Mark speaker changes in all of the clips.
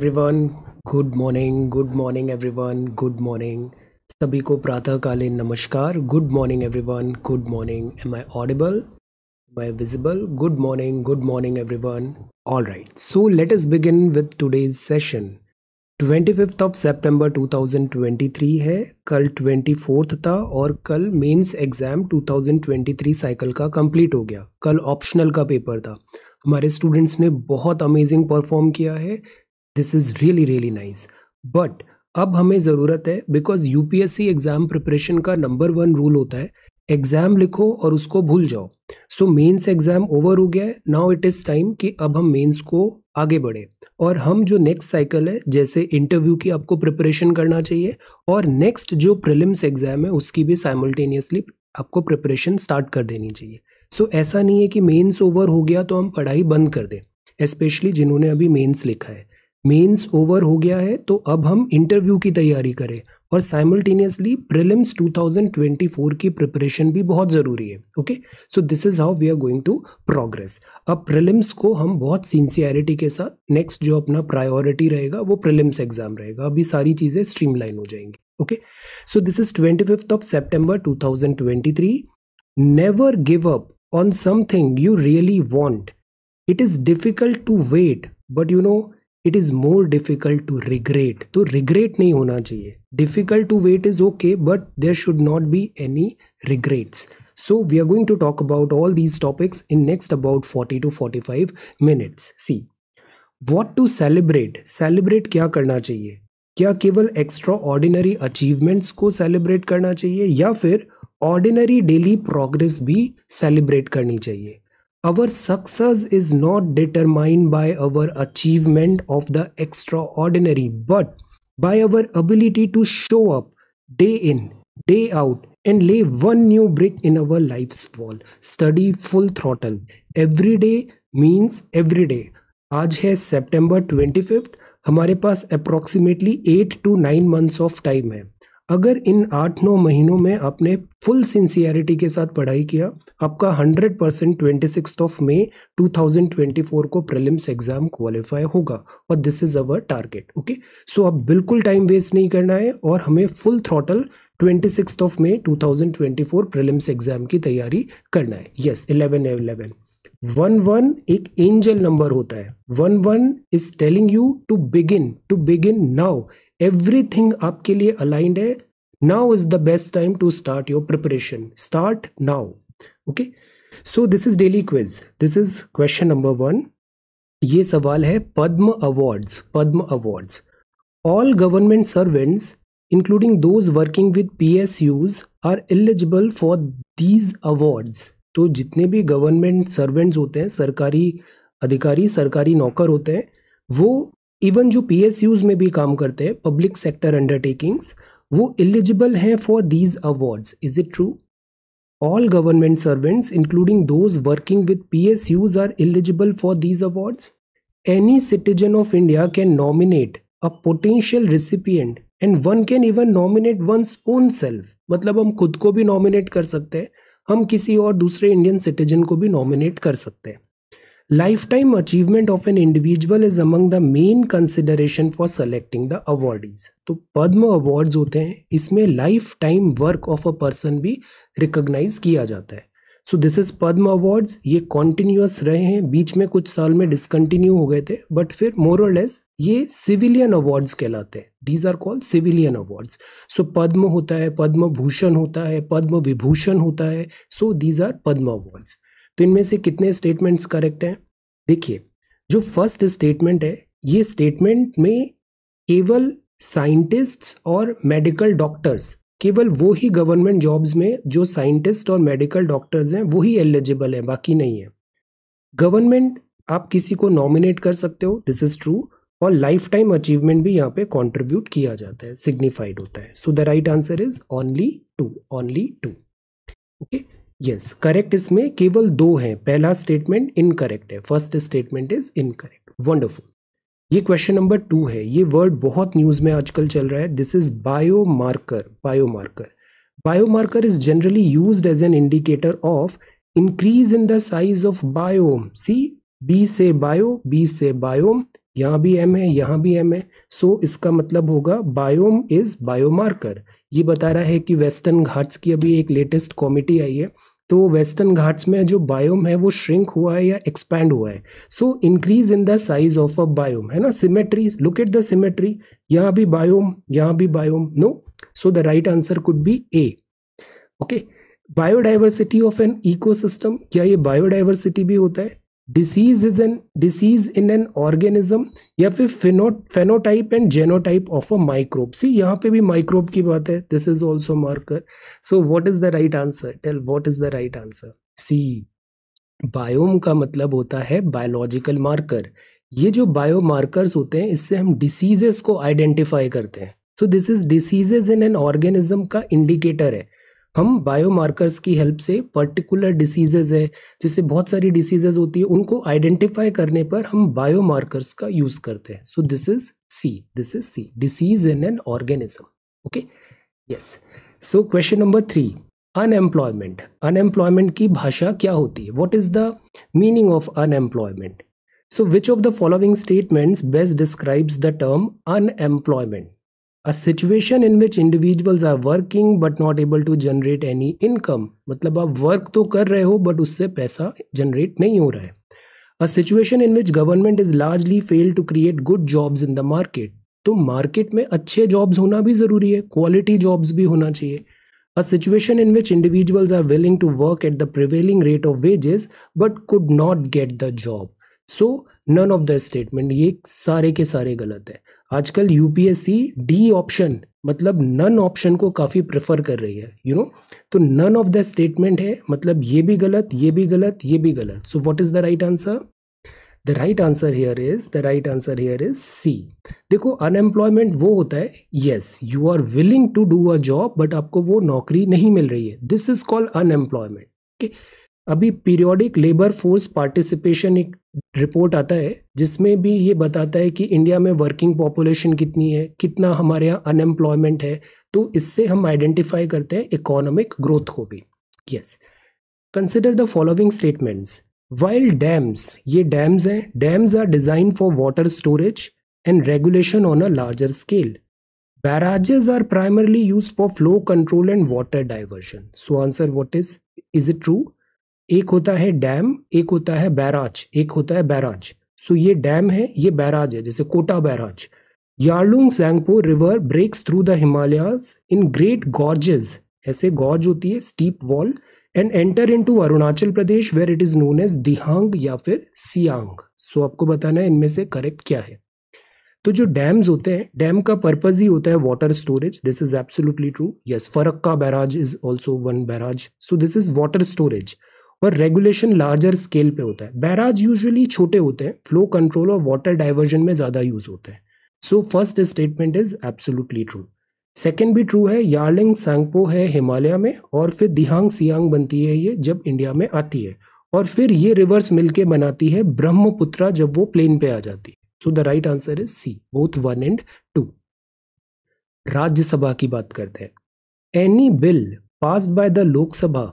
Speaker 1: Everyone good morning good morning everyone good morning सभी को प्रातःकालीन नमस्कार good morning everyone good morning am I audible am I visible good morning good morning everyone all right so let us begin with today's session twenty fifth of September two thousand twenty three है कल twenty fourth था और कल mains exam two thousand twenty three cycle का complete हो गया कल optional का पेपर था हमारे स्टूडेंट्स ने बहुत अमेजिंग परफॉर्म किया है this is really really nice but अब हमें ज़रूरत है बिकॉज यूपीएससी एग्ज़ाम प्रिपरेशन का नंबर वन रूल होता है एग्ज़ाम लिखो और उसको भूल जाओ सो मेंस एग्ज़ाम ओवर हो गया है नाउ इट इज़ टाइम कि अब हम मेंस को आगे बढ़े और हम जो नेक्स्ट साइकिल है जैसे इंटरव्यू की आपको प्रिपरेशन करना चाहिए और नेक्स्ट जो प्रिलिम्स एग्ज़ाम है उसकी भी साइमल्टेनियसली आपको प्रिपरेशन स्टार्ट कर देनी चाहिए सो so, ऐसा नहीं है कि मेंस ओवर हो गया तो हम पढ़ाई बंद कर दें स्पेशली जिन्होंने अभी मेंस लिखा है मेंस ओवर हो गया है तो अब हम इंटरव्यू की तैयारी करें और साइमल्टेनियसली प्रिलिम्स 2024 की प्रिपरेशन भी बहुत ज़रूरी है okay so this is how we are going to progress अब प्रिलिम्स को हम बहुत सिंसियरिटी के साथ नेक्स्ट जो अपना प्रायोरिटी रहेगा वो प्रिलिम्स एग्जाम रहेगा अभी सारी चीज़ें स्ट्रीमलाइन हो जाएंगी okay so this is twenty fifth of September two thousand twenty three never give up on something you really want it is difficult to wait but you know it is more difficult to regret तो regret नहीं होना चाहिए difficult to wait is okay but there should not be any regrets so we are going to talk about all these topics in next about forty to forty five minutes see what to celebrate celebrate क्या करना चाहिए क्या केवल extraordinary achievements को celebrate करना चाहिए या फिर ऑर्डिनरी डेली प्रोग्रेस भी सेलिब्रेट करनी चाहिए Our success is not determined by our achievement of the extraordinary, but by our ability to show up day in, day out, and lay one new brick in our life's wall. Study full throttle. Every day means every day. आज है सितंबर 25th हमारे पास approximately eight to nine months of time है अगर इन आठ नौ महीनों में आपने फुल सिंसियरिटी के साथ पढ़ाई किया आपका hundred percent twenty six of May two thousand twenty four को प्रिलिम्स एग्जाम क्वालिफाई होगा और this is our target okay so आप बिल्कुल टाइम वेस्ट नहीं करना है और हमें full throttle twenty six of May two thousand twenty four prelims exam की तैयारी करना है yes eleven eleven one one एक एंजल नंबर होता है one one is telling you to begin to begin now everything आपके लिए अलाइंड है now is the best time to start your preparation start now okay so this is daily quiz this is question number one ये सवाल है Padma awards Padma awards all government servants including those working with P S Us are eligible for these awards तो जितने भी government servants होते हैं सरकारी अधिकारी सरकारी नौकर होते हैं वो इवन जो पी में भी काम करते हैं पब्लिक सेक्टर अंडरटेकिंग्स वो एलिजिबल हैं for these awards is it true all government servants including those working with P R eligible for these awards any citizen of India can nominate a potential recipient and one can even nominate one own self मतलब हम खुद को भी nominate कर सकते हैं हम किसी और दूसरे इंडियन सिटीजन को भी नॉमिनेट कर सकते हैं Lifetime achievement of an individual is among the main consideration for selecting the awardees. तो पद्म अवार्ड्स होते हैं इसमें life time work of a person भी रिकॉग्नाइज किया जाता है so this is Padma awards ये कॉन्टिन्यूस रहे हैं बीच में कुछ साल में डिसकंटिन्यू हो गए थे बट फिर लेस ये सिविलियन अवार्ड्स कहलाते हैं these are called civilian awards so Padma होता है पद्म भूषण होता है पद्म विभूषण होता है so these are Padma awards तो इनमें से कितने स्टेटमेंट्स करेक्ट हैं देखिए जो फर्स्ट स्टेटमेंट है ये स्टेटमेंट में केवल साइंटिस्ट्स और मेडिकल डॉक्टर्स केवल वो ही गवर्नमेंट जॉब्स में जो साइंटिस्ट और मेडिकल डॉक्टर्स हैं वो ही एलिजिबल है बाकी नहीं है गवर्नमेंट आप किसी को नॉमिनेट कर सकते हो दिस इज़ ट्रू और लाइफ टाइम अचीवमेंट भी यहाँ पे कंट्रीब्यूट किया जाता है सिग्निफाइड होता है so the right answer is only two only two okay yes correct इसमें केवल दो हैं पहला स्टेटमेंट इनकरेक्ट है first statement is incorrect wonderful ये क्वेश्चन नंबर टू है ये वर्ड बहुत न्यूज़ में आजकल चल रहा है this is biomarker biomarker biomarker is generally use as an indicator of increase in the size of biome C B से बायो बी से बायोम यहाँ भी एम है यहाँ भी एम है सो so, इसका मतलब होगा बायोम इज बायोमार्कर ये बता रहा है कि वेस्टर्न घाट्स की अभी एक लेटेस्ट कॉमिटी आई है तो वेस्टर्न घाट्स में जो बायोम है वो श्रिंक हुआ है या एक्सपैंड हुआ है so increase in the size of a biome है ना symmetry look at the symmetry यहाँ भी बायोम यहाँ भी biome no so the right answer could be A okay biodiversity of an ecosystem क्या ये बायोडाइवर्सिटी भी होता है disease is an disease in an organism या फिर phenotype and genotype of a microbe C यहाँ पे भी माइक्रोब की बात है this is also marker so what is the right answer tell what is the right answer C biome का मतलब होता है बायोलॉजिकल मार्कर ये जो बायो मार्कर्स होते हैं इससे हम डिसीजेस को आइडेंटिफाई करते हैं so this is diseases in an organism का इंडिकेटर है हम बायोमार्कर्स की हेल्प से पर्टिकुलर डिसीजेज है जैसे बहुत सारी डिसीजेज होती है उनको आइडेंटिफाई करने पर हम बायोमार्कर्स का यूज करते हैं so this is C this is C disease in an organism okay yes so question number three unemployment unemployment की भाषा क्या होती है what is the meaning of unemployment so which of the following statements best describes the term unemployment a situation in which individuals are working but not able to generate any income मतलब आप work तो कर रहे हो but उससे पैसा generate नहीं हो रहा है a situation in which government is largely fail to create good jobs in the market तो मार्केट में अच्छे जॉब्स होना भी ज़रूरी है क्वालिटी जॉब्स भी होना चाहिए a situation in which individuals are willing to work at the prevailing rate of wages but could not get the job so none of the statement ये सारे के सारे गलत है आजकल यूपीएससी डी ऑप्शन मतलब नन ऑप्शन को काफ़ी प्रेफर कर रही है यू you नो know? तो नन ऑफ द स्टेटमेंट है मतलब ये भी गलत ये भी गलत ये भी गलत so what is the right answer the right answer here is the right answer here is C देखो अनएम्प्लॉयमेंट वो होता है yes you are willing to do a job but आपको वो नौकरी नहीं मिल रही है दिस इज कॉल्ड अनएम्प्लॉयमेंट अभी पीरियोडिक लेबर फोर्स पार्टिसिपेशन एक रिपोर्ट आता है जिसमें भी ये बताता है कि इंडिया में वर्किंग पॉपुलेशन कितनी है कितना हमारे यहाँ अनएम्प्लॉयमेंट है तो इससे हम आइडेंटिफाई करते हैं इकोनॉमिक ग्रोथ को भी yes consider the following statements while dams ये डैम्स हैं dams are design for water storage and regulation on a larger scale barrages are primarily use for flow control and water diversion so answer what is is it true एक होता है dam एक होता है barrage एक होता है barrage सो ये डैम है ये बैराज है जैसे Kota barrage Yarlung Tsangpo river breaks through the Himalayas in great gorges ऐसे गॉर्ज होती है steep wall and enter into Arunachal Pradesh where it is known as Dihang या फिर सियांग सो आपको बताना है इनमें से करेक्ट क्या है तो जो डैम्स होते हैं डैम का पर्पज ही होता है water storage this is absolutely true yes Farakka barrage is also one barrage so this is water storage पर रेगुलेशन लार्जर स्केल पे होता है बैराज यूजुअली छोटे होते हैं फ्लो कंट्रोल और वाटर डाइवर्जन में ज़्यादा यूज होते हैं so first statement is absolutely true second भी ट्रू है यार्लिंग सैंगपो है हिमालय में और फिर दिहांग सियांग बनती है ये जब इंडिया में आती है और फिर ये रिवर्स मिलके बनाती है ब्रह्मपुत्रा जब वो प्लेन पे आ जाती है so the right answer is C both one and two Rajya Sabha की बात करते हैं any bill pass by the Lok Sabha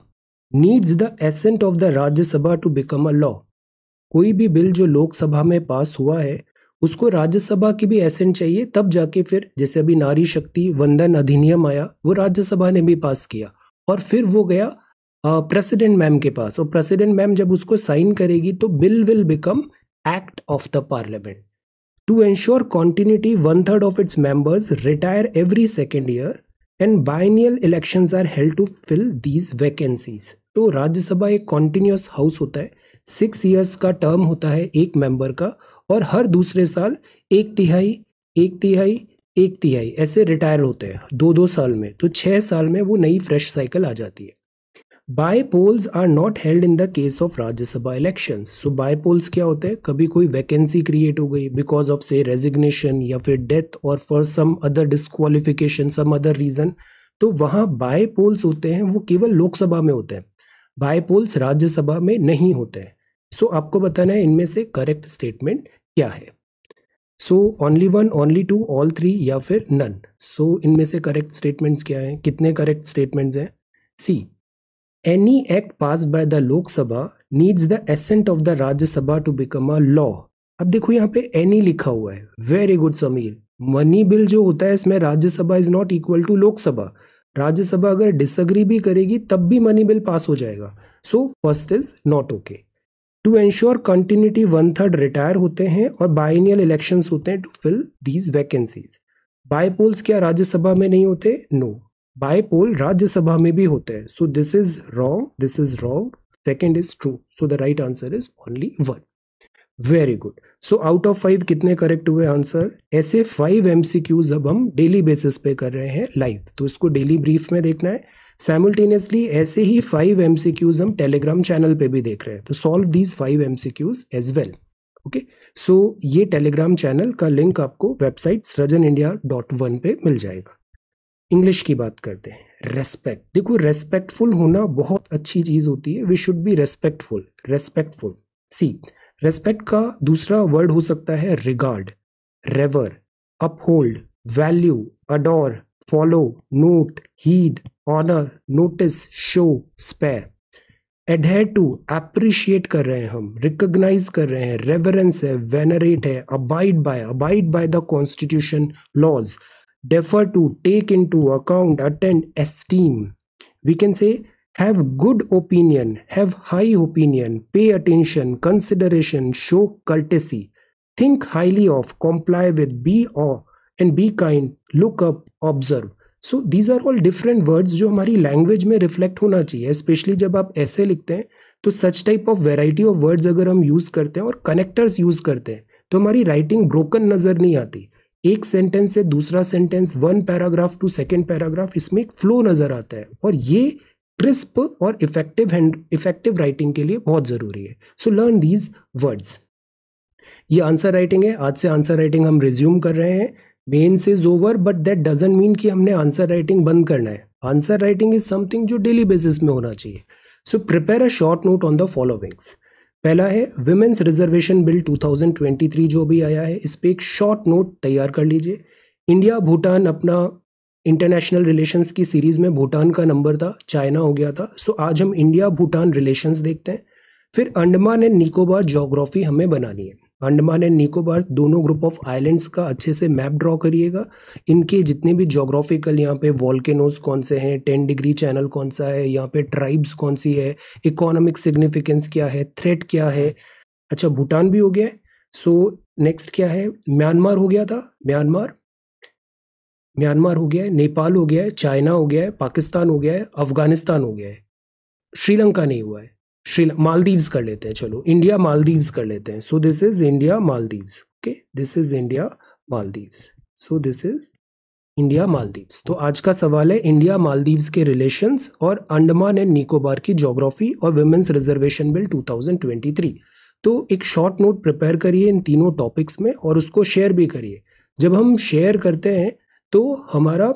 Speaker 1: needs the assent of the Rajya Sabha to become a law कोई भी बिल जो लोकसभा में पास हुआ है उसको राज्यसभा की भी एसेंट चाहिए तब जाके फिर जैसे अभी नारी शक्ति वंदन अधिनियम आया वो राज्यसभा ने भी पास किया और फिर वो गया प्रेसिडेंट मैम के पास और प्रेसिडेंट मैम जब उसको साइन करेगी तो bill will become act of the parliament to ensure continuity one third of its members retire every second year and biennial election are held to fill these vacancies तो राज्यसभा एक continuous house होता है six years का term होता है एक member का और हर दूसरे साल एक तिहाई एक तिहाई एक तिहाई ऐसे रिटायर होते हैं दो दो साल में तो छः साल में वो नई फ्रेश साइकिल आ जाती है bypolls are not held in the case of Rajya Sabha election so bypolls क्या होते हैं कभी कोई वैकेंसी क्रिएट हो गई बिकॉज ऑफ से रेजिग्नेशन या फिर डेथ और for some other disqualification some other reason तो वहाँ पोल्स होते हैं वो केवल लोकसभा में होते हैं बायपोल्स राज्यसभा में नहीं होते हैं सो so, आपको बताना है इनमें से करेक्ट स्टेटमेंट क्या है so only one only two all three या फिर नन सो so, इनमें से करेक्ट स्टेटमेंट्स क्या हैं कितने करेक्ट स्टेटमेंट्स हैं सी Any act passed by the Lok Sabha needs the assent of the Rajya Sabha to become a law. अब देखो यहाँ पे एनी लिखा हुआ है very good Sameer money bill जो होता है इसमें Rajya Sabha is not equal to Lok Sabha Rajya Sabha अगर डिसअग्री भी करेगी तब भी मनी बिल पास हो जाएगा so first is not okay to ensure continuity one third retire होते हैं और बाइनियल इलेक्शंस होते हैं to fill these vacancies bypolls क्या राज्यसभा में नहीं होते नो no. बायपोल राज्यसभा में भी होते हैं so this is wrong this is wrong second is true so the right answer is only one very good so out of five कितने correct हुए आंसर ऐसे फाइव एम अब हम डेली बेसिस पे कर रहे हैं लाइव तो इसको डेली ब्रीफ में देखना है साइमल्टेनियसली ऐसे ही फाइव एम हम टेलीग्राम चैनल पे भी देख रहे हैं तो solve these five M C Qs as well okay so ये टेलीग्राम चैनल का लिंक आपको website Srijan India dot one पे मिल जाएगा इंग्लिश की बात करते हैं रेस्पेक्ट देखो रेस्पेक्टफुल होना बहुत अच्छी चीज होती है we should be respectful respectful see respect का दूसरा वर्ड हो सकता है regard revere uphold value adore follow note heed honour notice show spare adhere to appreciate कर रहे हैं हम रिकोगनाइज कर रहे हैं रेवरेंस है वेनरेट है abide by abide by the constitution laws defer to, take into account, attend, esteem. We can say have good opinion, have high opinion, pay attention, consideration, show courtesy, think highly of, comply with, be awe, and be kind, look up, observe. So these are all different words जो हमारी language में reflect होना चाहिए specially जब आप ऐसे लिखते हैं तो such type of variety of words अगर हम यूज़ करते हैं और कनेक्टर्स यूज़ करते हैं तो हमारी राइटिंग ब्रोकन नज़र नहीं आती एक सेंटेंस से दूसरा sentence one paragraph to second paragraph इसमें एक फ्लो नज़र आता है और ये क्रिस्प और इफेक्टिव हैंड इफेक्टिव राइटिंग के लिए बहुत ज़रूरी है सो लर्न दीज वर्ड्स ये आंसर राइटिंग है आज से आंसर राइटिंग हम रिज्यूम कर रहे हैं mains is over but that doesn't mean कि हमने आंसर राइटिंग बंद करना है आंसर राइटिंग इज समथिंग जो डेली बेसिस में होना चाहिए so prepare a short note on the followings पहला है विमेंस रिजर्वेशन बिल 2023 जो भी आया है इस पर एक शॉर्ट नोट तैयार कर लीजिए इंडिया भूटान अपना इंटरनेशनल रिलेशंस की सीरीज़ में भूटान का नंबर था चाइना हो गया था सो आज हम इंडिया भूटान रिलेशंस देखते हैं फिर अंडमान एंड निकोबार जोग्राफी हमें बनानी है अंडमान एंड निकोबार दोनों ग्रुप ऑफ आइलैंड्स का अच्छे से मैप ड्रॉ करिएगा इनके जितने भी जोग्राफिकल यहाँ पे वॉल्केनोज कौन से हैं टेन डिग्री चैनल कौन सा है यहाँ पे ट्राइब्स कौन सी है इकोनॉमिक सिग्निफिकेंस क्या है थ्रेट क्या है अच्छा भूटान भी हो गया सो so, नेक्स्ट क्या है म्यांमार हो गया था म्यांमार म्यांमार हो गया है नेपाल हो गया है चाइना हो गया है पाकिस्तान हो गया है अफगानिस्तान हो गया है श्रीलंका नहीं हुआ है श्री मालदीव्स कर लेते हैं चलो इंडिया मालदीव्स कर लेते हैं so this is India Maldives okay this is India Maldives so this is India Maldives तो आज का सवाल है इंडिया मालदीव्स के रिलेशंस और अंडमान एंड निकोबार की जोग्राफी और वुमेन्स रिजर्वेशन बिल 2023 तो एक शॉर्ट नोट प्रिपेयर करिए इन तीनों टॉपिक्स में और उसको शेयर भी करिए जब हम शेयर करते हैं तो हमारा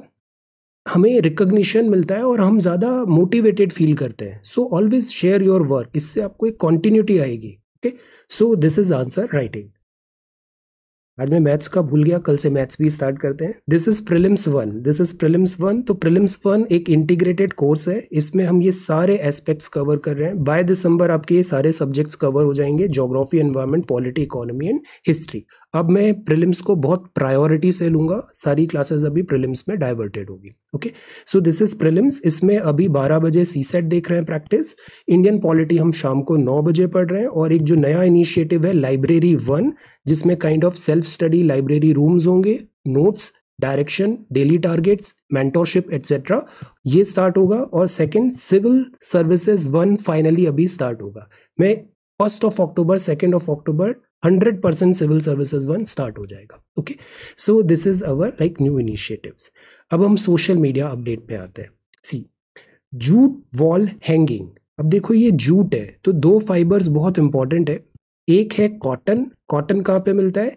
Speaker 1: हमें रिकग्निशन मिलता है और हम ज़्यादा मोटिवेटेड फील करते हैं so always share your work इससे आपको एक कॉन्टिन्यूटी आएगी okay so this is answer writing आज मैं मैथ्स का भूल गया कल से मैथ्स भी स्टार्ट करते हैं this is prelims one this is prelims one तो प्रिलिम्स वन एक इंटीग्रेटेड कोर्स है इसमें हम ये सारे एस्पेक्ट्स कवर कर रहे हैं बाय दिसंबर आपके ये सारे सब्जेक्ट्स कवर हो जाएंगे geography environment polity economy and history अब मैं प्रिलिम्स को बहुत प्रायोरिटी से लूंगा सारी क्लासेस अभी प्रिलिम्स में डाइवर्टेड होगी okay so this is prelims इसमें अभी 12 बजे सी सेट देख रहे हैं प्रैक्टिस इंडियन पॉलिटी हम शाम को 9 बजे पढ़ रहे हैं और एक जो नया इनिशिएटिव है लाइब्रेरी वन जिसमें kind of self study library rooms होंगे notes direction daily targets mentorship etcetera ये स्टार्ट होगा और second civil services one finally अभी स्टार्ट होगा मैं first of October second of October hundred percent civil services one start हो जाएगा okay so this is our like new initiatives अब हम सोशल मीडिया अपडेट पे आते हैं सी जूट वॉल हैंगिंग अब देखो ये जूट है तो दो फाइबर्स बहुत इंपॉर्टेंट है एक है कॉटन कॉटन कहाँ पे मिलता है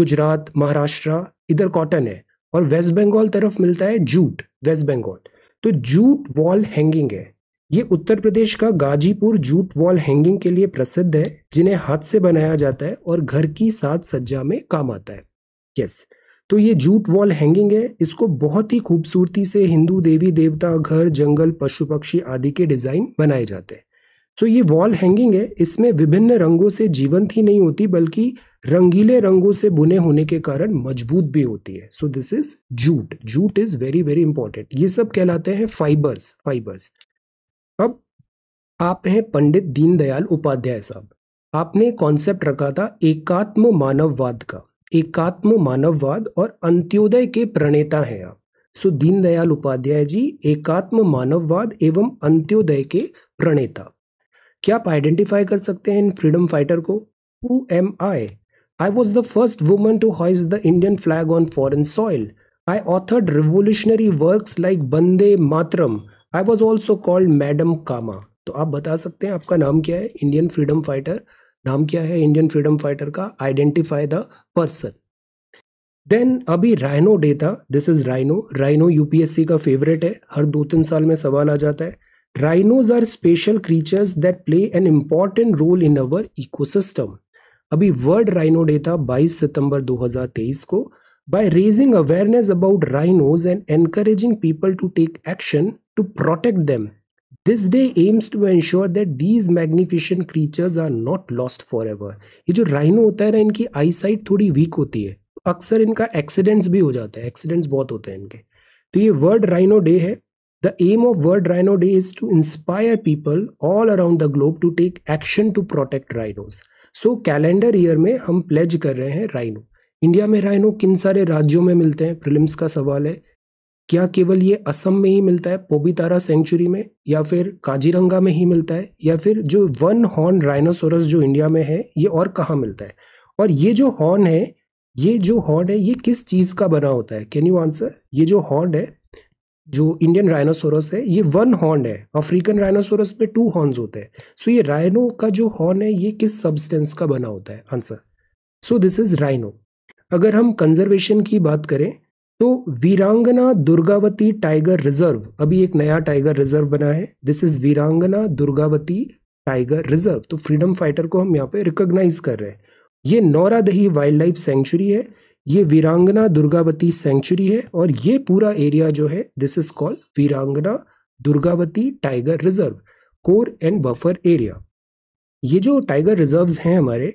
Speaker 1: गुजरात महाराष्ट्र इधर कॉटन है और वेस्ट बंगाल तरफ मिलता है जूट वेस्ट बंगाल तो जूट वॉल हैंगिंग है ये उत्तर प्रदेश का गाजीपुर जूट वॉल हैंगिंग के लिए प्रसिद्ध है जिन्हें हाथ से बनाया जाता है और घर की साथ सज्जा में काम आता है यस तो ये जूट वॉल हैंगिंग है इसको बहुत ही खूबसूरती से हिंदू देवी देवता घर जंगल पशु पक्षी आदि के डिजाइन बनाए जाते हैं सो तो ये वॉल हैंगिंग है इसमें विभिन्न रंगों से जीवंत ही नहीं होती बल्कि रंगीले रंगों से बुने होने के कारण मजबूत भी होती है so this is jute jute is very very important ये सब कहलाते हैं फाइबर्स फाइबर्स अब आप हैं पंडित दीनदयाल उपाध्याय साहब आपने कॉन्सेप्ट रखा था एकात्म मानववाद का एकात्म मानववाद और अंत्योदय के प्रणेता हैं आप सो दीनदयाल उपाध्याय जी एकात्म मानववाद एवं अंत्योदय के प्रणेता क्या आप आइडेंटिफाई कर सकते हैं इन फ्रीडम फाइटर को who am I I was the first woman to hoist the Indian flag on foreign soil I authored revolutionary work like Bande Mataram I was also called madam Cama तो आप बता सकते हैं आपका नाम क्या है इंडियन फ्रीडम फाइटर नाम क्या है इंडियन फ्रीडम फाइटर का आइडेंटिफाई द पर्सन देन अभी राइनो डे था this is rhino rhino UPSC का फेवरेट है हर दो तीन साल में सवाल आ जाता है rhinos are special creatures that play an important role in our ecosystem अभी वर्ल्ड राइनो डे था 22 सितंबर 2023 को by raising awareness about rhinos and encouraging people to take action to protect them. This day aims to ensure that these magnificent creatures are not lost forever ये जो rhino होता है ना इनकी eyesight थोड़ी week होती है अक्सर इनका एक्सीडेंट्स भी हो जाता है एक्सीडेंट्स बहुत होते हैं इनके तो ये वर्ल्ड राइनो डे है the aim of world rhino day is to inspire people all around the globe to take action to protect rhinos so calendar year में हम प्लेज कर रहे हैं राइनो इंडिया में राइनो किन सारे राज्यों में मिलते हैं प्रिलिम्स का सवाल है क्या केवल ये असम में ही मिलता है पोबीतारा सेंचुरी में या फिर काजीरंगा में ही मिलता है या फिर जो वन हॉर्न राइनोसोरस जो इंडिया में है ये और कहाँ मिलता है और ये जो हॉर्न है ये जो हॉर्न है ये किस चीज़ का बना होता है कैन यू आंसर ये जो हॉर्न है जो इंडियन राइनोसोरस है ये वन हॉर्न है अफ्रीकन राइनोसोरस में टू हॉर्न्स होते हैं सो ये राइनो का जो हॉर्न है ये किस सब्सटेंस का बना होता है answer so this is rhino अगर हम कंजर्वेशन की बात करें तो वीरांगना दुर्गावती टाइगर रिजर्व अभी एक नया टाइगर रिजर्व बना है this is Veerangana Durgavati tiger reserve तो फ्रीडम फाइटर को हम यहाँ पे रिकॉग्नाइज कर रहे हैं ये नौरादही वाइल्ड लाइफ सेंचुरी है ये वीरांगना दुर्गावती सेंचुरी है और ये पूरा एरिया जो है this is called Veerangana Durgavati tiger reserve core and buffer area ये जो टाइगर रिजर्व्स हैं हमारे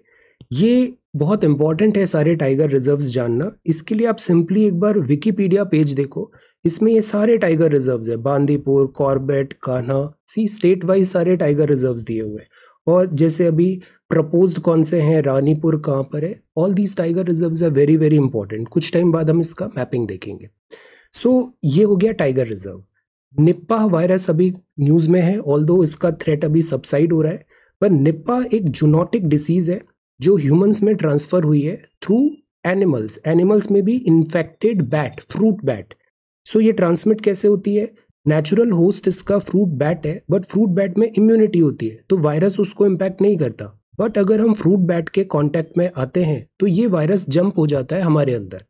Speaker 1: ये बहुत इंपॉर्टेंट है सारे टाइगर रिजर्व्स जानना इसके लिए आप सिंपली एक बार विकीपीडिया पेज देखो इसमें ये सारे टाइगर रिजर्व्स है Bandipur Corbett Kanha see state wise सारे टाइगर रिजर्व्स दिए हुए हैं और जैसे अभी प्रपोज्ड कौन से हैं रानीपुर कहाँ पर है all these tiger reserves are very very important कुछ टाइम बाद हम इसका मैपिंग देखेंगे सो so, ये हो गया टाइगर रिजर्व निप्पा वायरस अभी न्यूज़ में है ऑल इसका थ्रेट अभी सबसाइड हो रहा है पर निप्पा एक जूनोटिक डिसीज़ है जो ह्यूमंस में ट्रांसफ़र हुई है थ्रू एनिमल्स एनिमल्स में भी infected bat fruit bat so ये ट्रांसमिट कैसे होती है नेचुरल होस्ट इसका फ्रूट बैट है बट फ्रूट बैट में इम्यूनिटी होती है तो वायरस उसको इम्पैक्ट नहीं करता बट अगर हम फ्रूट बैट के कॉन्टैक्ट में आते हैं तो ये वायरस जंप हो जाता है हमारे अंदर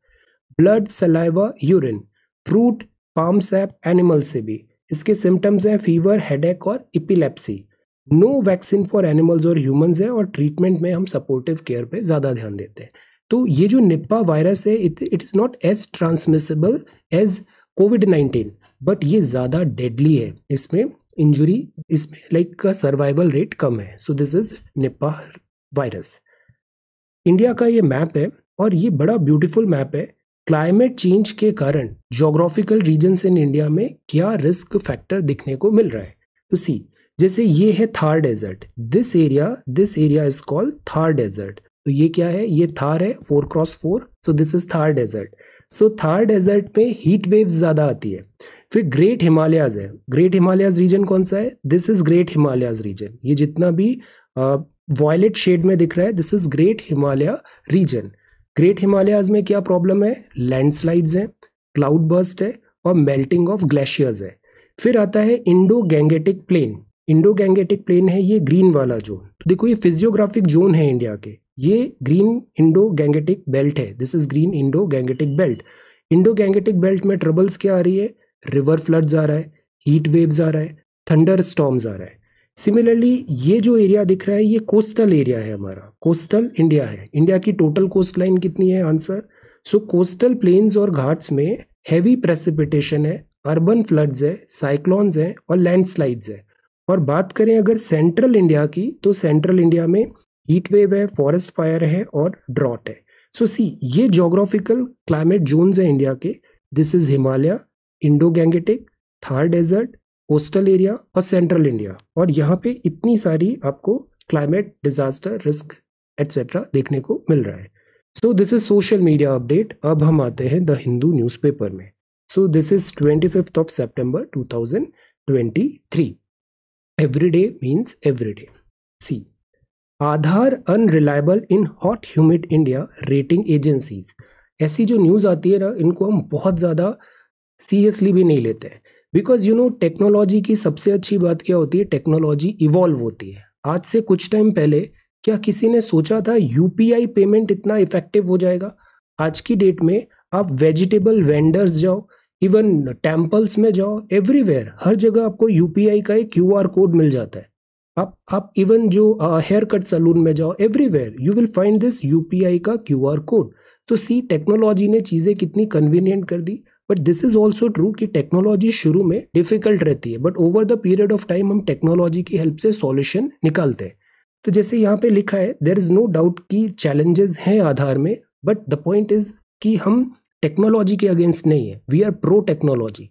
Speaker 1: blood saliva urine fruit palm sap animal से भी इसके सिम्टम्स हैं फीवर हेडेक और epilepsy no vaccine for animals और ह्यूमंस है और ट्रीटमेंट में हम सपोर्टिव केयर पे ज़्यादा ध्यान देते हैं तो ये जो निप्पा वायरस है it it is not as transmissible as Covid nineteen but ये ज़्यादा डेडली है इसमें इंजुरी इसमें लाइक का सर्वाइवल रेट कम है so this is Nipah virus India का ये मैप है और ये बड़ा ब्यूटीफुल मैप है क्लाइमेट चेंज के कारण जोग्राफिकल रीजन्स इन इंडिया में क्या रिस्क फैक्टर दिखने को मिल रहा है तो सी जैसे ये है Thar desert this area this area is called Thar desert तो ये क्या है ये थार है four cross four so this is Thar desert so Thar desert में हीट वेव्स ज़्यादा आती है फिर ग्रेट हिमालयाज है ग्रेट हिमालयाज रीजन कौन सा है this is great Himalayas region ये जितना भी वॉयलेट शेड में दिख रहा है this is great Himalaya region great Himalayas में क्या प्रॉब्लम है लैंडस्लाइड्स हैं क्लाउड बर्स्ट है और मेल्टिंग ऑफ ग्लेशियर्स है फिर आता है Indo Gangetic plain Indo Gangetic plain है ये ग्रीन वाला जोन तो देखो ये फिजियोग्राफिक जोन है इंडिया के ये ग्रीन इंडो गैंगेटिक बेल्ट है this is green Indo Gangetic belt Indo Gangetic belt में ट्रबल्स क्या आ रही है रिवर फ्लड्स आ रहा है हीट वेव्स आ रहा है थंडर स्टॉम्स आ रहा है सिमिलरली ये जो एरिया दिख रहा है ये कोस्टल एरिया है हमारा कोस्टल इंडिया है इंडिया की टोटल कोस्ट लाइन कितनी है आंसर सो कोस्टल प्लेन्स और घाट्स में हैवी प्रेसिपिटेशन है अर्बन फ्लड्स है साइक्लोन्स हैं और लैंडस्लाइड्स है और बात करें अगर सेंट्रल इंडिया की तो सेंट्रल इंडिया में हीट वेव है फॉरेस्ट फायर है और ड्रॉट है सो सी ये जोग्राफिकल क्लाइमेट जोन है इंडिया के this is Himalaya Indo Gangetic Thar desert coastal area और सेंट्रल इंडिया और यहाँ पे इतनी सारी आपको क्लाइमेट डिजास्टर रिस्क एट्सेट्रा देखने को मिल रहा है so this is social media update अब हम आते हैं द हिंदू न्यूज़पेपर में so this is twenty fifth of September two thousand twenty three everyday means everyday see Aadhaar unreliable in hot humid India rating agencies ऐसी जो न्यूज़ आती है ना इनको हम बहुत ज़्यादा सीरियसली भी नहीं लेते हैं बिकॉज यू नो टेक्नोलॉजी की सबसे अच्छी बात क्या होती है टेक्नोलॉजी इवॉल्व होती है आज से कुछ टाइम पहले क्या किसी ने सोचा था आई पेमेंट इतना इफेक्टिव हो जाएगा आज की डेट में आप वेजिटेबल वेंडर्स जाओ इवन टेम्पल्स में जाओ एवरीवेयर हर जगह आपको यूपीआई का एक क्यू कोड मिल जाता है आप आप इवन जो हेयर कट सलून में जाओ everywhere you will find this UPI का क्यू कोड तो सी टेक्नोलॉजी ने चीज़ें कितनी कन्वीनियंट कर दी but this is also true कि टेक्नोलॉजी शुरू में डिफिकल्ट रहती है but over the period of time हम टेक्नोलॉजी की हेल्प से सॉल्यूशन निकालते हैं तो जैसे यहाँ पे लिखा है देर इज़ नो डाउट कि चैलेंजेस हैं आधार में बट द पॉइंट इज़ कि हम टेक्नोलॉजी के अगेंस्ट नहीं है we are pro technology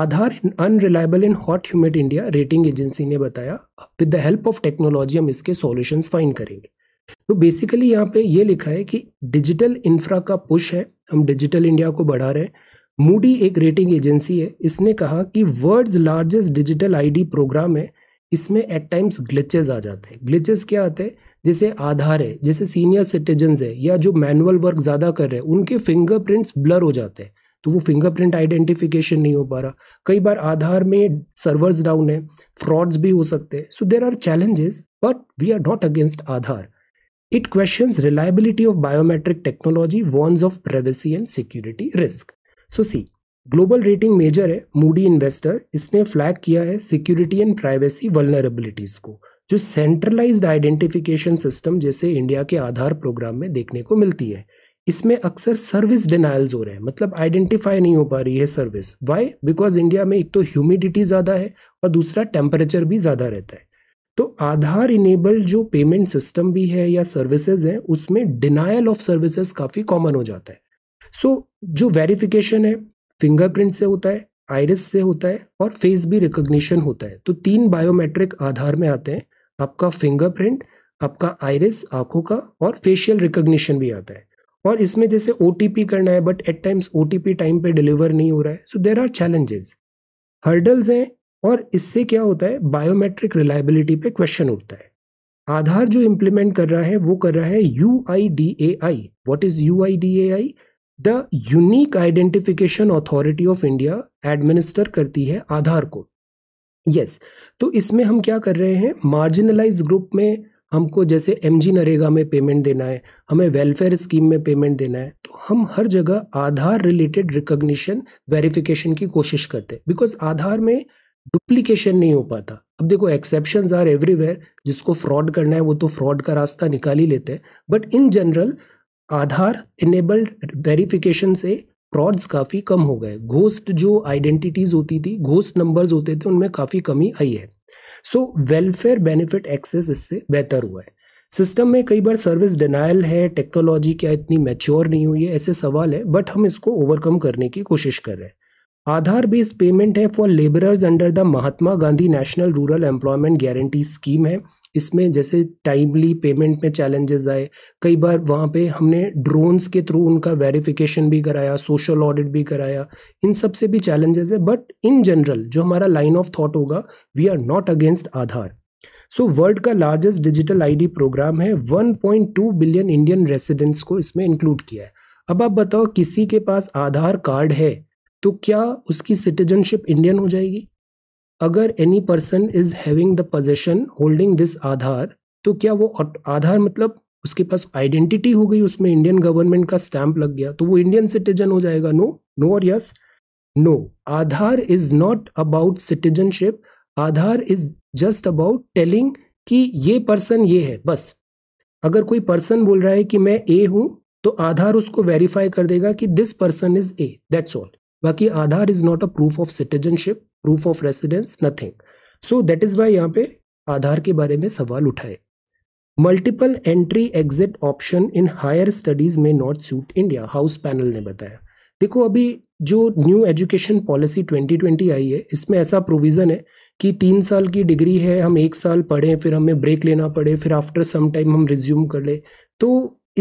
Speaker 1: Aadhaar unreliable in hot humid India rating agency ने बताया with the help of technology हम इसके सोल्यूशन फाइंड करेंगे तो बेसिकली यहाँ पे ये लिखा है कि डिजिटल इंफ्रा का पुश है हम डिजिटल इंडिया को बढ़ा रहे हैं मूडी एक रेटिंग एजेंसी है इसने कहा कि world largest digital ID programme है इसमें एट टाइम्स ग्लिचेस आ जाते हैं ग्लिचेस क्या आते हैं जैसे आधार है जैसे सीनियर सिटीजन है या जो मैनुअल वर्क ज़्यादा कर रहे हैं उनके फिंगरप्रिंट्स ब्लर हो जाते हैं तो वो फिंगरप्रिंट आइडेंटिफिकेशन नहीं हो पा रहा कई बार आधार में सर्वर्स डाउन है फ्रॉड्स भी हो सकते हैं so there are challenges but we are not against Aadhaar it question reliability of biometric technology warns of privacy and security risk so see global rating major है मूडी इन्वेस्टर इसने flag किया है security and privacy vulnerabilities को जो centralised identification system जैसे India के Aadhaar programme में देखने को मिलती है इसमें अक्सर सर्विस डिनाइल्स हो रहे हैं मतलब आइडेंटिफाई नहीं हो पा रही है सर्विस वाई बिकॉज इंडिया में एक तो ह्यूमिडिटी ज़्यादा है और दूसरा टेम्परेचर भी ज़्यादा रहता है तो आधार इनेबल जो पेमेंट सिस्टम भी है या सर्विसेज हैं उसमें डिनाइल ऑफ सर्विसेज काफ़ी कॉमन हो जाता है सो so, जो वेरिफिकेशन है फिंगरप्रिंट से होता है आयरिस से होता है और फेस भी रिकोगशन होता है तो तीन बायोमेट्रिक आधार में आते हैं आपका फिंगरप्रिंट आपका आयरिस आंखों का और फेशियल रिकोगशन भी आता है और इसमें जैसे ओ करना है बट एट टाइम्स ओ टाइम पे डिलीवर नहीं हो रहा है so there are challenges hurdles हैं और इससे क्या होता है बायोमेट्रिक रिलायबिलिटी पे क्वेश्चन उठता है आधार जो इम्प्लीमेंट कर रहा है वो कर रहा है U I D A I what is U I D A I the unique identification authority of India administer करती है आधार को यस yes. तो इसमें हम क्या कर रहे हैं मार्जिनलाइज ग्रुप में हमको जैसे एम जी नरेगा में पेमेंट देना है हमें वेलफेयर स्कीम में पेमेंट देना है तो हम हर जगह आधार रिलेटेड रिकग्निशन वेरिफिकेशन की कोशिश करते हैं बिकॉज आधार में डुप्लीकेशन नहीं हो पाता अब देखो एक्सेप्शन आर एवरीवेयर जिसको फ्रॉड करना है वो तो फ्रॉड का रास्ता निकाल ही लेते हैं but in general Aadhaar enabled verification से फ्रॉड्स काफ़ी कम हो गए घोस्ट जो आइडेंटिटीज होती थी घोस्ट नंबर्स होते थे उनमें काफ़ी कमी आई है सो वेलफेयर बेनिफिट एक्सेस इससे बेहतर हुआ है सिस्टम में कई बार सर्विस डिनाइल है टेक्नोलॉजी क्या इतनी मैच्योर नहीं हुई है ऐसे सवाल है बट हम इसको ओवरकम करने की कोशिश कर रहे हैं आधार बेस्ड पेमेंट है for labourers under the Mahatma Gandhi national rural employment guarantee scheme है इसमें जैसे टाइमली पेमेंट में चैलेंजेस आए कई बार वहाँ पे हमने ड्रोन्स के थ्रू उनका वेरिफिकेशन भी कराया सोशल ऑडिट भी कराया इन सब से भी चैलेंजेस है बट इन जनरल जो हमारा लाइन ऑफ थॉट होगा we are not against Aadhaar so world का लार्जेस्ट डिजिटल आईडी प्रोग्राम है 1.2 बिलियन इंडियन रेसिडेंट्स को इसमें इंक्लूड किया है अब आप बताओ किसी के पास आधार कार्ड है तो क्या उसकी सिटीजनशिप इंडियन हो जाएगी अगर any person is having the possession holding this Aadhaar तो क्या वो आधार मतलब उसके पास आइडेंटिटी हो गई उसमें इंडियन गवर्नमेंट का स्टैंप लग गया तो वो इंडियन सिटीजन हो जाएगा नो नो और yes no Aadhaar is not about citizenship Aadhaar is just about telling कि ये पर्सन ये है बस अगर कोई पर्सन बोल रहा है कि मैं ए हूं तो आधार उसको वेरीफाई कर देगा कि this person is a that's all बाकी Aadhaar is not a proof of citizenship proof of residence nothing so that is why यहाँ पे आधार के बारे में सवाल उठाए multiple entry exit option in higher studies में not suit India house panel ने बताया देखो अभी जो न्यू एजुकेशन पॉलिसी 2020 आई है इसमें ऐसा प्रोविज़न है कि तीन साल की डिग्री है हम एक साल पढ़ें फिर हमें ब्रेक लेना पड़े फिर आफ्टर सम टाइम हम रिज्यूम कर ले तो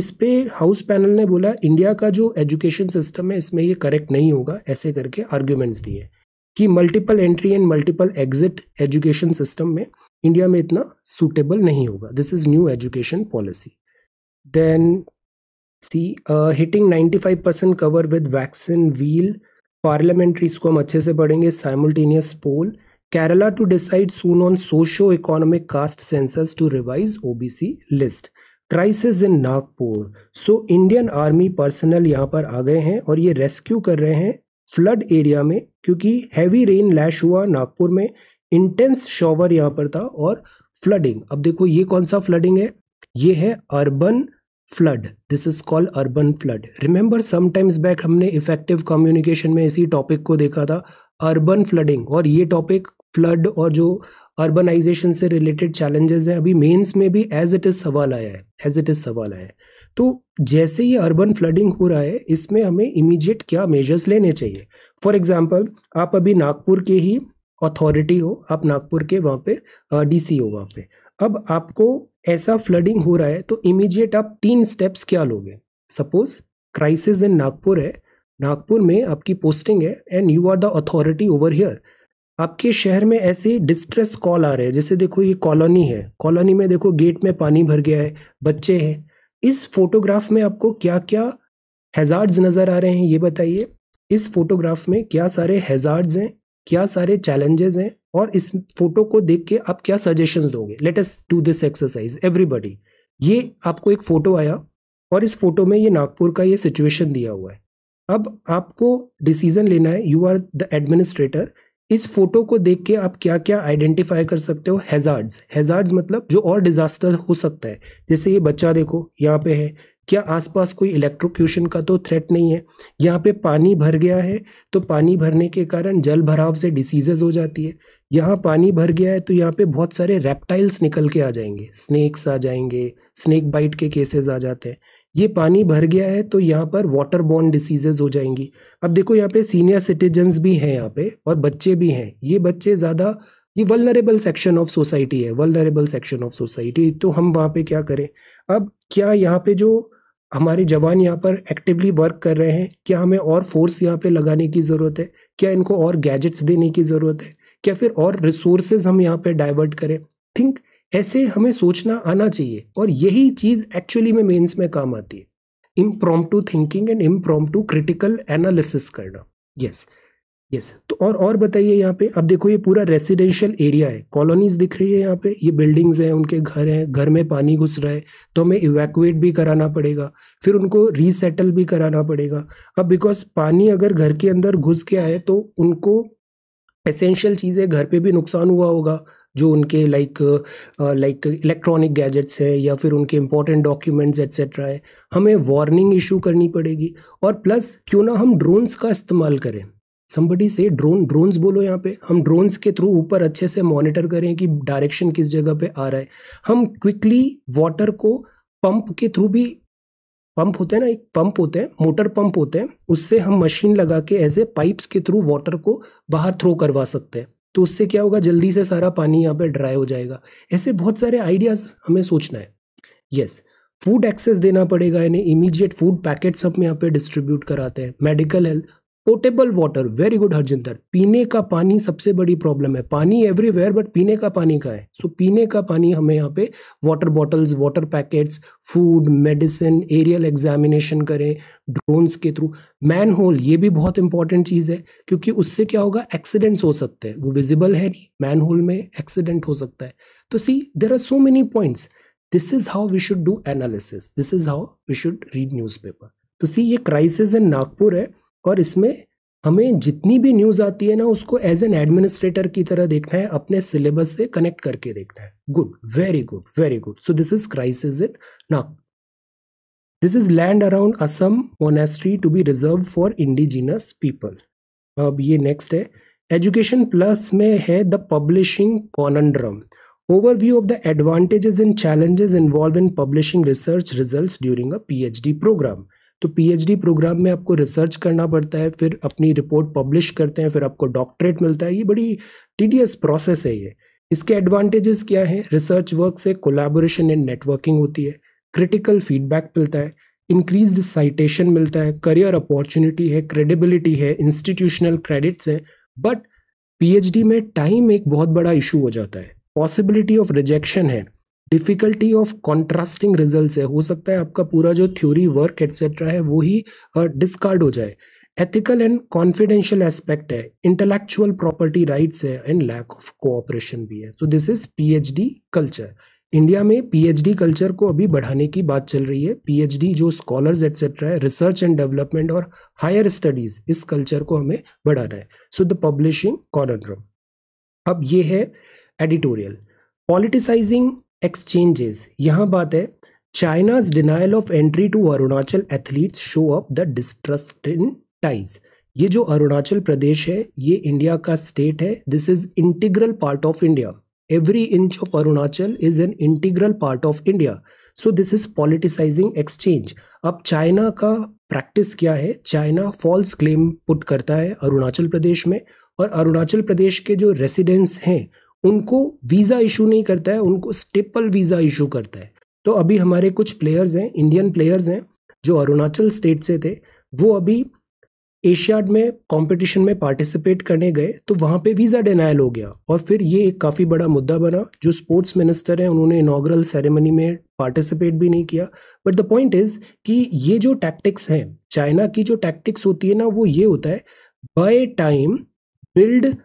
Speaker 1: इस पे हाउस पैनल ने बोला इंडिया का जो एजुकेशन सिस्टम है इसमें ये करेक्ट नहीं होगा ऐसे करके आर्ग्यूमेंट्स दिए कि multiple entry and multiple exit education system में इंडिया में इतना सूटेबल नहीं होगा this is new education policy then see hitting 95 percent cover with vaccine wheel parliamentaries को हम अच्छे से पढ़ेंगे simultaneous poll Kerala to decide soon on socio economic caste census to revise OBC list crisis in Nagpur so Indian army personnel यहाँ पर आ गए हैं और ये रेस्क्यू कर रहे हैं फ्लड एरिया में क्योंकि हैवी रेन लैश हुआ नागपुर में इंटेंस शॉवर यहाँ पर था और फ्लडिंग अब देखो ये कौन सा फ्लडिंग है ये है urban flood this is called urban flood remember sometimes back हमने इफेक्टिव कम्युनिकेशन में इसी टॉपिक को देखा था अर्बन फ्लडिंग और ये टॉपिक फ्लड और जो अर्बनाइजेशन से रिलेटेड चैलेंजेस हैं अभी मेंस में भी एज इट इज सवाल आया है एज इट इज सवाल आया है तो जैसे ये अर्बन फ्लडिंग हो रहा है इसमें हमें इमीडिएट क्या मेजर्स लेने चाहिए फॉर एग्जाम्पल आप अभी नागपुर के ही अथॉरिटी हो आप नागपुर के वहाँ पे डीसी हो वहाँ पे अब आपको ऐसा फ्लडिंग हो रहा है तो इमीडिएट आप तीन स्टेप्स क्या लोगे सपोज क्राइसिस इन नागपुर है नागपुर में आपकी पोस्टिंग है and you are the authority over here आपके शहर में ऐसे डिस्ट्रेस कॉल आ रहे हैं जैसे देखो ये कॉलोनी है कॉलोनी में देखो गेट में पानी भर गया है बच्चे हैं इस फोटोग्राफ में आपको क्या क्या हैज़ार्ड्स नज़र आ रहे हैं ये बताइए इस फोटोग्राफ में क्या सारे हैज़ार्ड्स हैं क्या सारे चैलेंजेस हैं और इस फोटो को देख के आप क्या सजेशंस दोगे let us do this exercise everybody ये आपको एक फ़ोटो आया और इस फोटो में ये नागपुर का ये सिचुएशन दिया हुआ है अब आपको डिसीजन लेना है यू आर द एडमिनिस्ट्रेटर इस फोटो को देख के आप क्या क्या आइडेंटिफाई कर सकते हो हेज़ार्ड्स हेजार्ड्स मतलब जो और डिजास्टर हो सकता है जैसे ये बच्चा देखो यहाँ पे है क्या आसपास कोई इलेक्ट्रोक्यूशन का तो थ्रेट नहीं है यहाँ पे पानी भर गया है तो पानी भरने के कारण जल भराव से डिसीजेज हो जाती है यहाँ पानी भर गया है तो यहाँ पे बहुत सारे रेप्टाइल्स निकल के आ जाएंगे स्नेक्स आ जाएंगे स्नेक बाइट के केसेस आ जाते हैं ये पानी भर गया है तो यहाँ पर वाटर बॉर्न डिसीजेज हो जाएंगी अब देखो यहाँ पे सीनियर सिटीजन्स भी हैं यहाँ पे और बच्चे भी हैं ये बच्चे ज़्यादा ये वलनरेबल सेक्शन ऑफ सोसाइटी है वलनरेबल सेक्शन ऑफ सोसाइटी तो हम वहाँ पे क्या करें अब क्या यहाँ पे जो हमारे जवान यहाँ पर एक्टिवली वर्क कर रहे हैं क्या हमें और फोर्स यहाँ पे लगाने की ज़रूरत है क्या इनको और गैजेट्स देने की ज़रूरत है क्या फिर और रिसोर्सेज हम यहाँ पे डाइवर्ट करें थिंक ऐसे हमें सोचना आना चाहिए और यही चीज़ एक्चुअली में मेंस में काम आती है um thinking and um critical analysis करना यस यस तो और और बताइए यहाँ पे अब देखो ये पूरा रेसिडेंशियल एरिया है कॉलोनीज दिख रही है यहाँ पे ये बिल्डिंग्स हैं उनके घर हैं घर में पानी घुस रहा है तो हमें इवैक्यूएट भी कराना पड़ेगा फिर उनको रीसेटल भी कराना पड़ेगा अब बिकॉज पानी अगर घर के अंदर घुस गया है तो उनको एसेंशियल चीज़ें घर पे भी नुकसान हुआ होगा जो उनके लाइक लाइक इलेक्ट्रॉनिक गैजेट्स है या फिर उनके इंपॉर्टेंट डॉक्यूमेंट्स एट्सेट्रा है हमें वार्निंग इशू करनी पड़ेगी और प्लस क्यों ना हम ड्रोन्स का इस्तेमाल करें समबडी से ड्रोन ड्रोन्स बोलो यहाँ पे हम ड्रोन्स के थ्रू ऊपर अच्छे से मॉनिटर करें कि डायरेक्शन किस जगह पे आ रहा है हम क्विकली वाटर को पंप के थ्रू भी पंप होते हैं ना एक पंप होते हैं मोटर पंप होते हैं उससे हम मशीन लगा के एज ए पाइप्स के थ्रू वाटर को बाहर थ्रो करवा सकते हैं तो उससे क्या होगा जल्दी से सारा पानी यहाँ पे ड्राई हो जाएगा ऐसे बहुत सारे आइडियाज़ हमें सोचना है यस फूड एक्सेस देना पड़ेगा यानी इमीडिएट फूड पैकेट्स हम यहाँ पे डिस्ट्रीब्यूट कराते हैं medical health potable water very good Harjinder पीने का पानी सबसे बड़ी प्रॉब्लम है पानी एवरीवेयर बट पीने का पानी का है सो so, पीने का पानी हमें यहाँ पे water bottles water packets food medicine aerial examination करें ड्रोन्स के थ्रू मैन होल ये भी बहुत इंपॉर्टेंट चीज़ है क्योंकि उससे क्या होगा एक्सीडेंट्स हो सकते हैं वो विजिबल है नहीं मैन होल में एक्सीडेंट हो सकता है तो see there are so many points this is how we should do analysis this is how we should read newspaper तो सी ये क्राइसिस इन नागपुर है और इसमें हमें जितनी भी न्यूज़ आती है ना उसको एज एन एडमिनिस्ट्रेटर की तरह देखना है अपने सिलेबस से कनेक्ट करके देखना है good very good very good so this is crisis in नाक this is land around Assam monastery to be reserve for indigenous people अब ये नेक्स्ट है एजुकेशन प्लस में है the publishing conundrum the advantages and challenges involve in publishing research result during a P H D programme तो PhD programme में आपको research करना पड़ता है फिर अपनी रिपोर्ट पब्लिश करते हैं फिर आपको डॉक्टरेट मिलता है ये बड़ी टीडियस प्रोसेस है ये इसके एडवांटेजेस क्या हैं रिसर्च वर्क से कोलेबोरेशन एंड नेटवर्किंग होती है क्रिटिकल फीडबैक मिलता है इंक्रीज साइटेशन मिलता है करियर अपॉर्चुनिटी है क्रेडिबिलिटी है इंस्टीट्यूशनल क्रेडिट्स हैं बट पीएचडी में टाइम एक बहुत बड़ा इशू हो जाता है पॉसिबिलिटी ऑफ रिजेक्शन है डिफ़िकल्टी ऑफ कॉन्ट्रास्टिंग रिजल्ट है हो सकता है आपका पूरा जो थ्योरी वर्क एट्सेट्रा है वो ही डिस्कार्ड uh, हो जाए एथिकल एंड कॉन्फिडेंशियल एस्पेक्ट है इंटेलेक्चुअल प्रॉपर्टी राइट है एंड लैक ऑफ कोऑपरेशन भी है so this is the culture India में पीएचडी कल्चर को अभी बढ़ाने की बात चल रही है पीएचडी जो स्कॉलर्स एटसेट्रा है रिसर्च एंड डेवलपमेंट और हायर स्टडीज इस कल्चर को हमें बढ़ाना है सो द पब्लिशिंग कॉर्नर अब ये है एडिटोरियल पॉलिटिसाइजिंग एक्सचेंजेस यहाँ बात है China's denial of entry to Arunachal athletes show up the distrust in ties ये जो अरुणाचल प्रदेश है ये इंडिया का स्टेट है this is integral part of India every inch of Arunachal is an integral part of India so this is politicising exchange अब China का practice क्या है चाइना फॉल्स क्लेम पुट करता है अरुणाचल प्रदेश में और अरुणाचल प्रदेश के जो रेसिडेंट्स हैं उनको वीज़ा इशू नहीं करता है उनको स्टेपल वीज़ा इशू करता है तो अभी हमारे कुछ प्लेयर्स हैं इंडियन प्लेयर्स हैं जो अरुणाचल स्टेट से थे वो अभी एशियाड में कंपटीशन में पार्टिसिपेट करने गए तो वहाँ पे वीज़ा डिनाइल हो गया और फिर ये एक काफ़ी बड़ा मुद्दा बना जो स्पोर्ट्स मिनिस्टर हैं उन्होंने इनाग्रल सेरेमनी में पार्टिसिपेट भी नहीं किया बट द पॉइंट इज़ कि ये जो टैक्टिक्स हैं चाइना की जो टैक्टिक्स होती है ना वो ये होता है by time build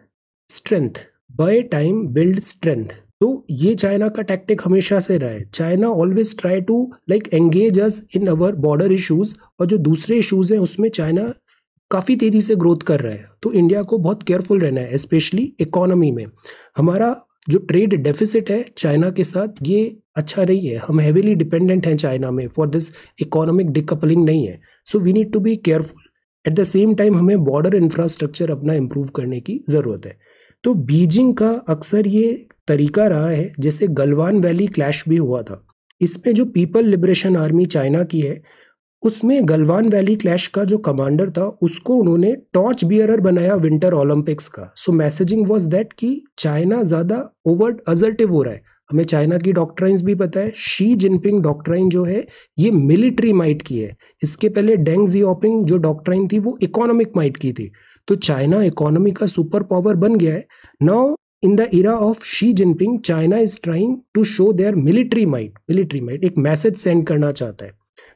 Speaker 1: strength by time build strength तो ये चाइना का टैक्टिक हमेशा से रहा है China always try to like engage us in our border issues और जो दूसरे इश्यूज हैं उसमें चाइना काफ़ी तेज़ी से ग्रोथ कर रहा है तो इंडिया को बहुत केयरफुल रहना है स्पेशली इकोनॉमी में हमारा जो ट्रेड डेफिसिट है चाइना के साथ ये अच्छा नहीं है हम हैवीली डिपेंडेंट हैं चाइना में फॉर दिस इकोनॉमिक डिकपलिंग नहीं है so we need to be careful at the same time हमें बॉर्डर इंफ्रास्ट्रक्चर अपना इम्प्रूव करने की ज़रूरत है तो बीजिंग का अक्सर ये तरीका रहा है जैसे गलवान वैली क्लैश भी हुआ था इसमें जो पीपल लिबरेशन आर्मी चाइना की है उसमें गलवान वैली क्लैश का जो कमांडर था उसको उन्होंने टॉर्च बियरर बनाया विंटर ओलंपिक्स का सो मैसेजिंग वॉज दैट कि चाइना ज़्यादा ओवर अजर्टिव हो रहा है हमें चाइना की डॉक्ट्राइंस भी पता है शी जिनपिंग डॉक्ट्राइन जो है ये मिलिट्री माइट की है इसके पहले डेंग जियोपिंग जो डॉक्ट्राइन थी वो इकोनॉमिक माइट की थी तो चाइना इकोनॉमी का सुपर पावर बन गया है now in the era of Xi Jinping China is trying to show their military might military might एक मैसेज सेंड करना चाहता है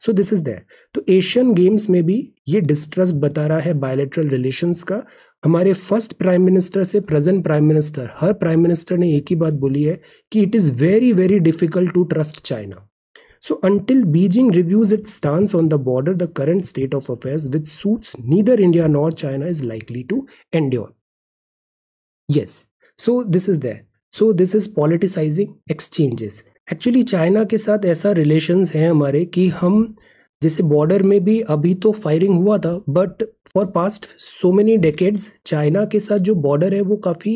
Speaker 1: सो दिस इज दैर तो एशियन गेम्स में भी ये डिस्ट्रस्ट बता रहा है बायोलेट्रल रिलेशंस का हमारे फर्स्ट प्राइम मिनिस्टर से प्रेजेंट प्राइम मिनिस्टर हर प्राइम मिनिस्टर ने एक ही बात बोली है कि it is very very difficult to trust China So until Beijing reviews its stance on the border, the current state of affairs, which suits neither India nor China, is likely to endure. Yes, so this is there. So this is politicizing exchanges. Actually China के साथ ऐसा relations है हमारे कि हम जैसे border में भी अभी तो फायरिंग हुआ था but for past so many decades China के साथ जो बॉर्डर है वो काफ़ी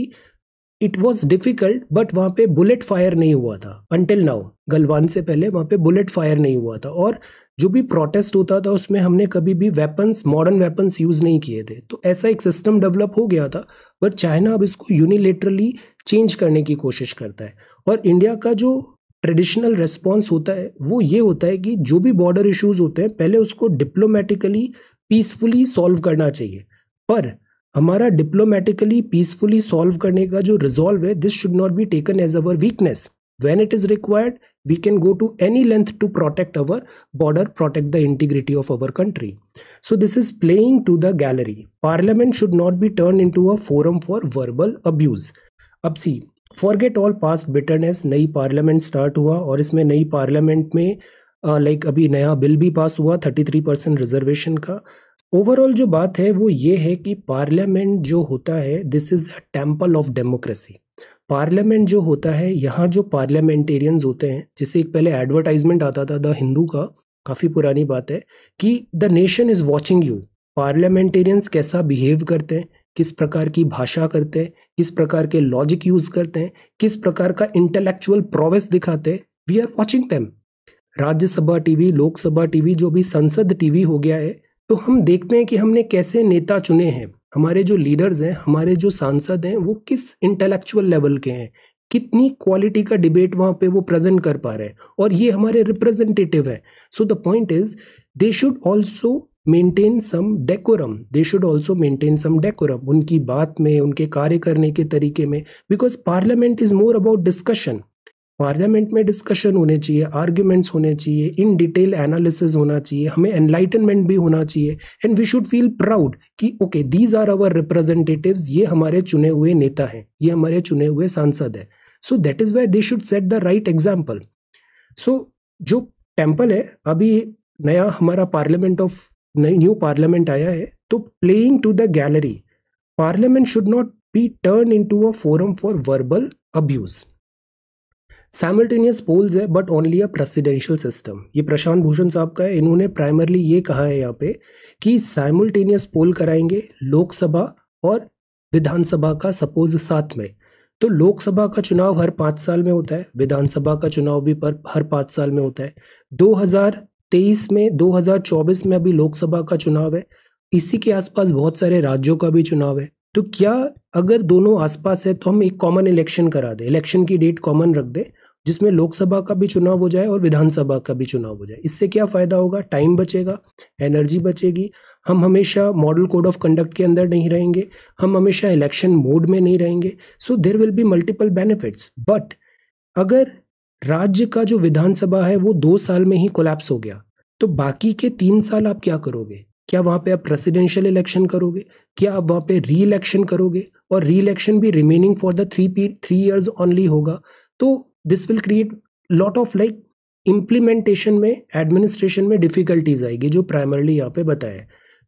Speaker 1: इट वॉज डिफिकल्ट बट वहाँ पे बुलेट फायर नहीं हुआ था अनटिल नाउ गलवान से पहले वहाँ पे बुलेट फायर नहीं हुआ था और जो भी प्रोटेस्ट होता था उसमें हमने कभी भी वेपन्स मॉडर्न वेपन्स यूज़ नहीं किए थे तो ऐसा एक सिस्टम डेवलप हो गया था बट चाइना अब इसको यूनिलेटरली चेंज करने की कोशिश करता है और इंडिया का जो ट्रेडिशनल रेस्पॉन्स होता है वो ये होता है कि जो भी बॉर्डर इश्यूज़ होते हैं पहले उसको डिप्लोमेटिकली पीसफुली सॉल्व करना चाहिए पर हमारा डिप्लोमेटिकली पीसफुली सॉल्व करने का जो रिजॉल्व है this should not be taken as our weakness when it is required we can go to any length to protect our border protect the integrity of our country so this is playing to the gallery parliament should not be turn in to a forum for verbal abuse अब see forget all past bitterness नई parliament start हुआ और इसमें नई parliament में like अभी नया bill भी पास हुआ थर्टी थ्री परसेंट रिजर्वेशन का ओवरऑल जो बात है वो ये है कि पार्लियामेंट जो होता है this is a temple of democracy parliament जो होता है यहाँ जो पार्लियामेंटेरियंस होते हैं जिसे एक पहले एडवर्टाइजमेंट आता था द हिंदू का काफ़ी पुरानी बात है कि the nation is watching you parliamentarians कैसा बिहेव करते हैं किस प्रकार की भाषा करते हैं किस प्रकार के लॉजिक यूज़ करते हैं किस प्रकार का इंटेलेक्चुअल प्रोवेस दिखाते हैं we are watching them Rajya Sabha TV Lok Sabha TV जो भी संसद टीवी हो गया है तो हम देखते हैं कि हमने कैसे नेता चुने हैं हमारे जो लीडर्स हैं हमारे जो सांसद हैं वो किस इंटेलेक्चुअल लेवल के हैं कितनी क्वालिटी का डिबेट वहाँ पे वो प्रेजेंट कर पा रहे हैं और ये हमारे रिप्रेजेंटेटिव है so the point is they should also maintain some decorum they should also maintain some decorum उनकी बात में उनके कार्य करने के तरीके में because parliament is more about discussion parliament में डिस्कशन होने चाहिए आर्ग्यूमेंट्स होने चाहिए इन डिटेल एनालिसिस होना चाहिए हमें एनलाइटनमेंट भी होना चाहिए and we should feel proud कि okay these are our representatives ये हमारे चुने हुए नेता हैं ये हमारे चुने हुए सांसद हैं so that is why they should set the right example so जो टेम्पल है अभी नया हमारा पार्लियामेंट ऑफ न्यू पार्लियामेंट आया है तो playing to the gallery parliament should not be turn in to a forum for verbal abuse simultaneous polls है but only a presidential system ये प्रशांत भूषण साहब का है इन्होंने प्राइमरली ये कहा है यहाँ पे कि सैमल्टेनियस पोल कराएंगे लोकसभा और विधानसभा का सपोज साथ में तो लोकसभा का चुनाव हर पाँच साल में होता है विधानसभा का चुनाव भी पर हर पाँच साल में होता है 2023 में 2024 में अभी लोकसभा का चुनाव है इसी के आसपास बहुत सारे राज्यों का भी चुनाव है तो क्या अगर दोनों आसपास है तो हम एक कॉमन इलेक्शन करा दें इलेक्शन की डेट कॉमन रख दें जिसमें लोकसभा का भी चुनाव हो जाए और विधानसभा का भी चुनाव हो जाए इससे क्या फ़ायदा होगा टाइम बचेगा एनर्जी बचेगी हम हमेशा मॉडल कोड ऑफ कंडक्ट के अंदर नहीं रहेंगे हम हमेशा इलेक्शन मोड में नहीं रहेंगे so there will be multiple benefits but अगर राज्य का जो विधानसभा है वो दो साल में ही कोलैप्स हो गया तो बाकी के तीन साल आप क्या करोगे क्या वहां पे आप प्रेसिडेंशियल इलेक्शन करोगे क्या आप वहाँ पे री इलेक्शन करोगे और री इलेक्शन भी remaining for the three P three years only होगा तो this will create lot of like implementation में एडमिनिस्ट्रेशन में डिफ़िकल्टीज आएगी जो प्राइमरली यहाँ पे बताया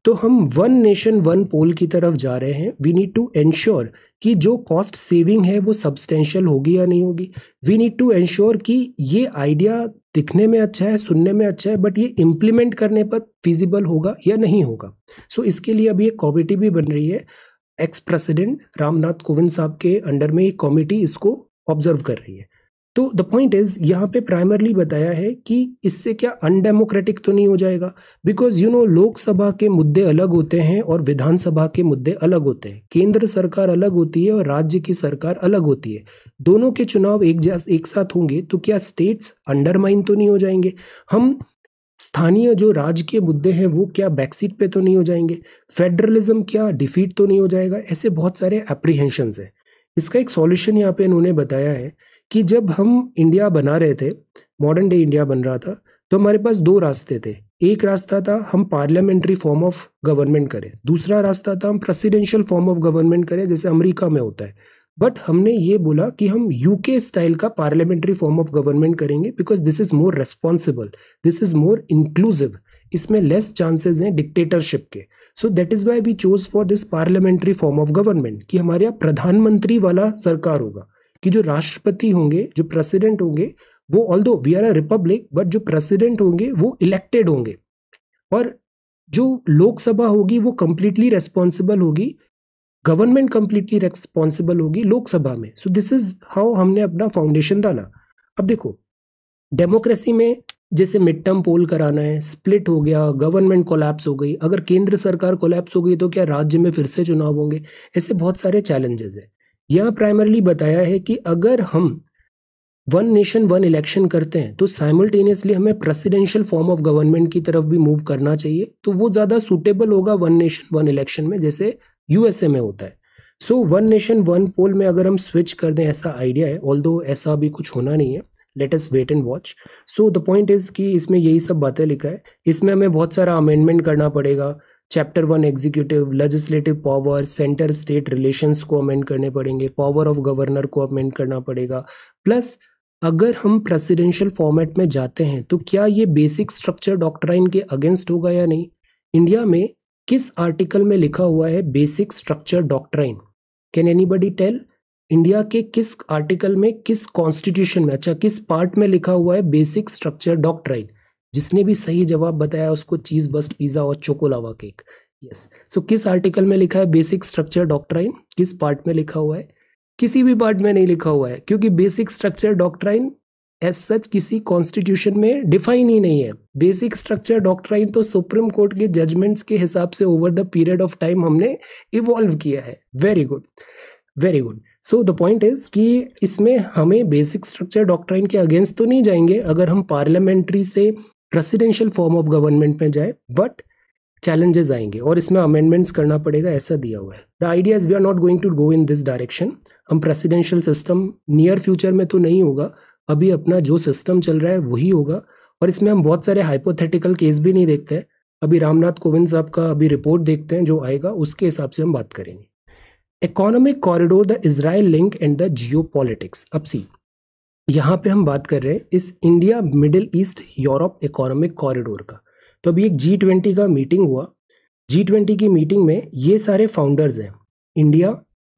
Speaker 1: तो हम वन नेशन वन पोल की तरफ जा रहे हैं वी नीड टू एंश्योर कि जो कॉस्ट सेविंग है वो सब्सटेंशियल होगी या नहीं होगी वी नीड टू एंश्योर कि ये आइडिया दिखने में अच्छा है सुनने में अच्छा है बट ये इम्प्लीमेंट करने पर फिजिबल होगा या नहीं होगा सो so, इसके लिए अभी एक कॉमिटी भी बन रही है एक्स प्रेसिडेंट रामनाथ कोविंद साहब के अंडर में एक कॉमिटी इसको ऑब्जर्व कर रही है तो द पॉइंट इज यहाँ पे प्राइमरली बताया है कि इससे क्या अनडेमोक्रेटिक तो नहीं हो जाएगा बिकॉज यू नो लोकसभा के मुद्दे अलग होते हैं और विधानसभा के मुद्दे अलग होते हैं केंद्र सरकार अलग होती है और राज्य की सरकार अलग होती है दोनों के चुनाव एक जैस एक साथ होंगे तो क्या स्टेट्स अंडरमाइन तो नहीं हो जाएंगे हम स्थानीय जो राज्य के मुद्दे हैं वो क्या बैकसीट पे तो नहीं हो जाएंगे फेडरलिज्म क्या डिफीट तो नहीं हो जाएगा ऐसे बहुत सारे अप्रीहेंशन हैं इसका एक सॉल्यूशन यहाँ पे इन्होंने बताया है कि जब हम इंडिया बना रहे थे मॉडर्न डे इंडिया बन रहा था तो हमारे पास दो रास्ते थे एक रास्ता था हम पार्लियामेंट्री फॉर्म ऑफ गवर्नमेंट करें दूसरा रास्ता था हम प्रेसिडेंशियल फॉर्म ऑफ गवर्नमेंट करें जैसे अमेरिका में होता है बट हमने ये बोला कि हम यूके स्टाइल का पार्लियामेंट्री फॉर्म ऑफ गवर्नमेंट करेंगे because this is more responsible this is more inclusive इसमें लेस चांसेस हैं डिक्टेटरशिप के so that is why we chose for this parliamentary form of government कि हमारे यहाँ प्रधानमंत्री वाला सरकार होगा कि जो राष्ट्रपति होंगे जो प्रेसिडेंट होंगे वो although we are a republic but जो प्रेसिडेंट होंगे वो इलेक्टेड होंगे और जो लोकसभा होगी वो कम्प्लीटली रेस्पॉन्सिबल होगी गवर्नमेंट कम्प्लीटली रेस्पॉन्सिबल होगी लोकसभा में सो दिस इज हाउ हमने अपना फाउंडेशन डाला अब देखो डेमोक्रेसी में जैसे मिड टर्म पोल कराना है स्प्लिट हो गया गवर्नमेंट कोलैप्स हो गई अगर केंद्र सरकार कोलैप्स हो गई तो क्या राज्य में फिर से चुनाव होंगे ऐसे बहुत सारे चैलेंजेस हैं यहाँ प्राइमरली बताया है कि अगर हम वन नेशन वन इलेक्शन करते हैं तो साइमल्टेनियसली हमें प्रेसिडेंशियल फॉर्म ऑफ गवर्नमेंट की तरफ भी मूव करना चाहिए तो वो ज़्यादा सूटेबल होगा वन नेशन वन इलेक्शन में जैसे यूएसए में होता है so one nation one poll में अगर हम स्विच कर दें ऐसा आइडिया है ऑल ऐसा अभी कुछ होना नहीं है let wait and watch so the point is कि इसमें यही सब बातें लिखा है इसमें हमें बहुत सारा अमेंडमेंट करना पड़ेगा chapter one executive legislative power centre state relations को अमेंड करने पड़ेंगे पावर ऑफ गवर्नर को अमेंड करना पड़ेगा प्लस अगर हम प्रेसिडेंशियल फॉर्मेट में जाते हैं तो क्या ये बेसिक स्ट्रक्चर डॉक्ट्राइन के अगेंस्ट होगा या नहीं इंडिया में किस आर्टिकल में लिखा हुआ है basic structure doctrine can anybody tell India के किस आर्टिकल में किस कॉन्स्टिट्यूशन में अच्छा किस पार्ट में लिखा हुआ है बेसिक स्ट्रक्चर डॉक्ट्राइन जिसने भी सही जवाब बताया उसको चीज़ बस्ट पिज़्ज़ा और चोकोलावा केक यस सो किस आर्टिकल में लिखा है बेसिक स्ट्रक्चर डॉक्ट्राइन किस पार्ट में लिखा हुआ है किसी भी पार्ट में नहीं लिखा हुआ है क्योंकि basic structure doctrine as such किसी कॉन्स्टिट्यूशन में डिफाइन ही नहीं है बेसिक स्ट्रक्चर डॉक्ट्राइन तो सुप्रीम कोर्ट के जजमेंट्स के हिसाब से over the period of time हमने इवॉल्व किया है very good very good so the point is कि इसमें हमें बेसिक स्ट्रक्चर डॉक्ट्राइन के अगेंस्ट तो नहीं जाएंगे अगर हम पार्लियामेंट्री से प्रेसिडेंशियल फॉर्म ऑफ गवर्नमेंट में जाए बट चैलेंजेस आएंगे और इसमें अमेंडमेंट्स करना पड़ेगा ऐसा दिया हुआ है the ideas we are not going to go in this direction हम प्रेसिडेंशियल सिस्टम नियर फ्यूचर में तो नहीं होगा अभी अपना जो सिस्टम चल रहा है वही होगा और इसमें हम बहुत सारे हाइपोथेटिकल केस भी नहीं देखते हैं अभी रामनाथ कोविंद साहब का अभी रिपोर्ट देखते हैं जो आएगा उसके हिसाब से हम बात करेंगे economic corridor the Israel link and the जियो अब सी यहाँ पे हम बात कर रहे हैं इस India middle East Europe economic corridor का तो अभी एक जी ट्वेंटी का मीटिंग हुआ जी ट्वेंटी की मीटिंग में ये सारे फाउंडर्स हैं India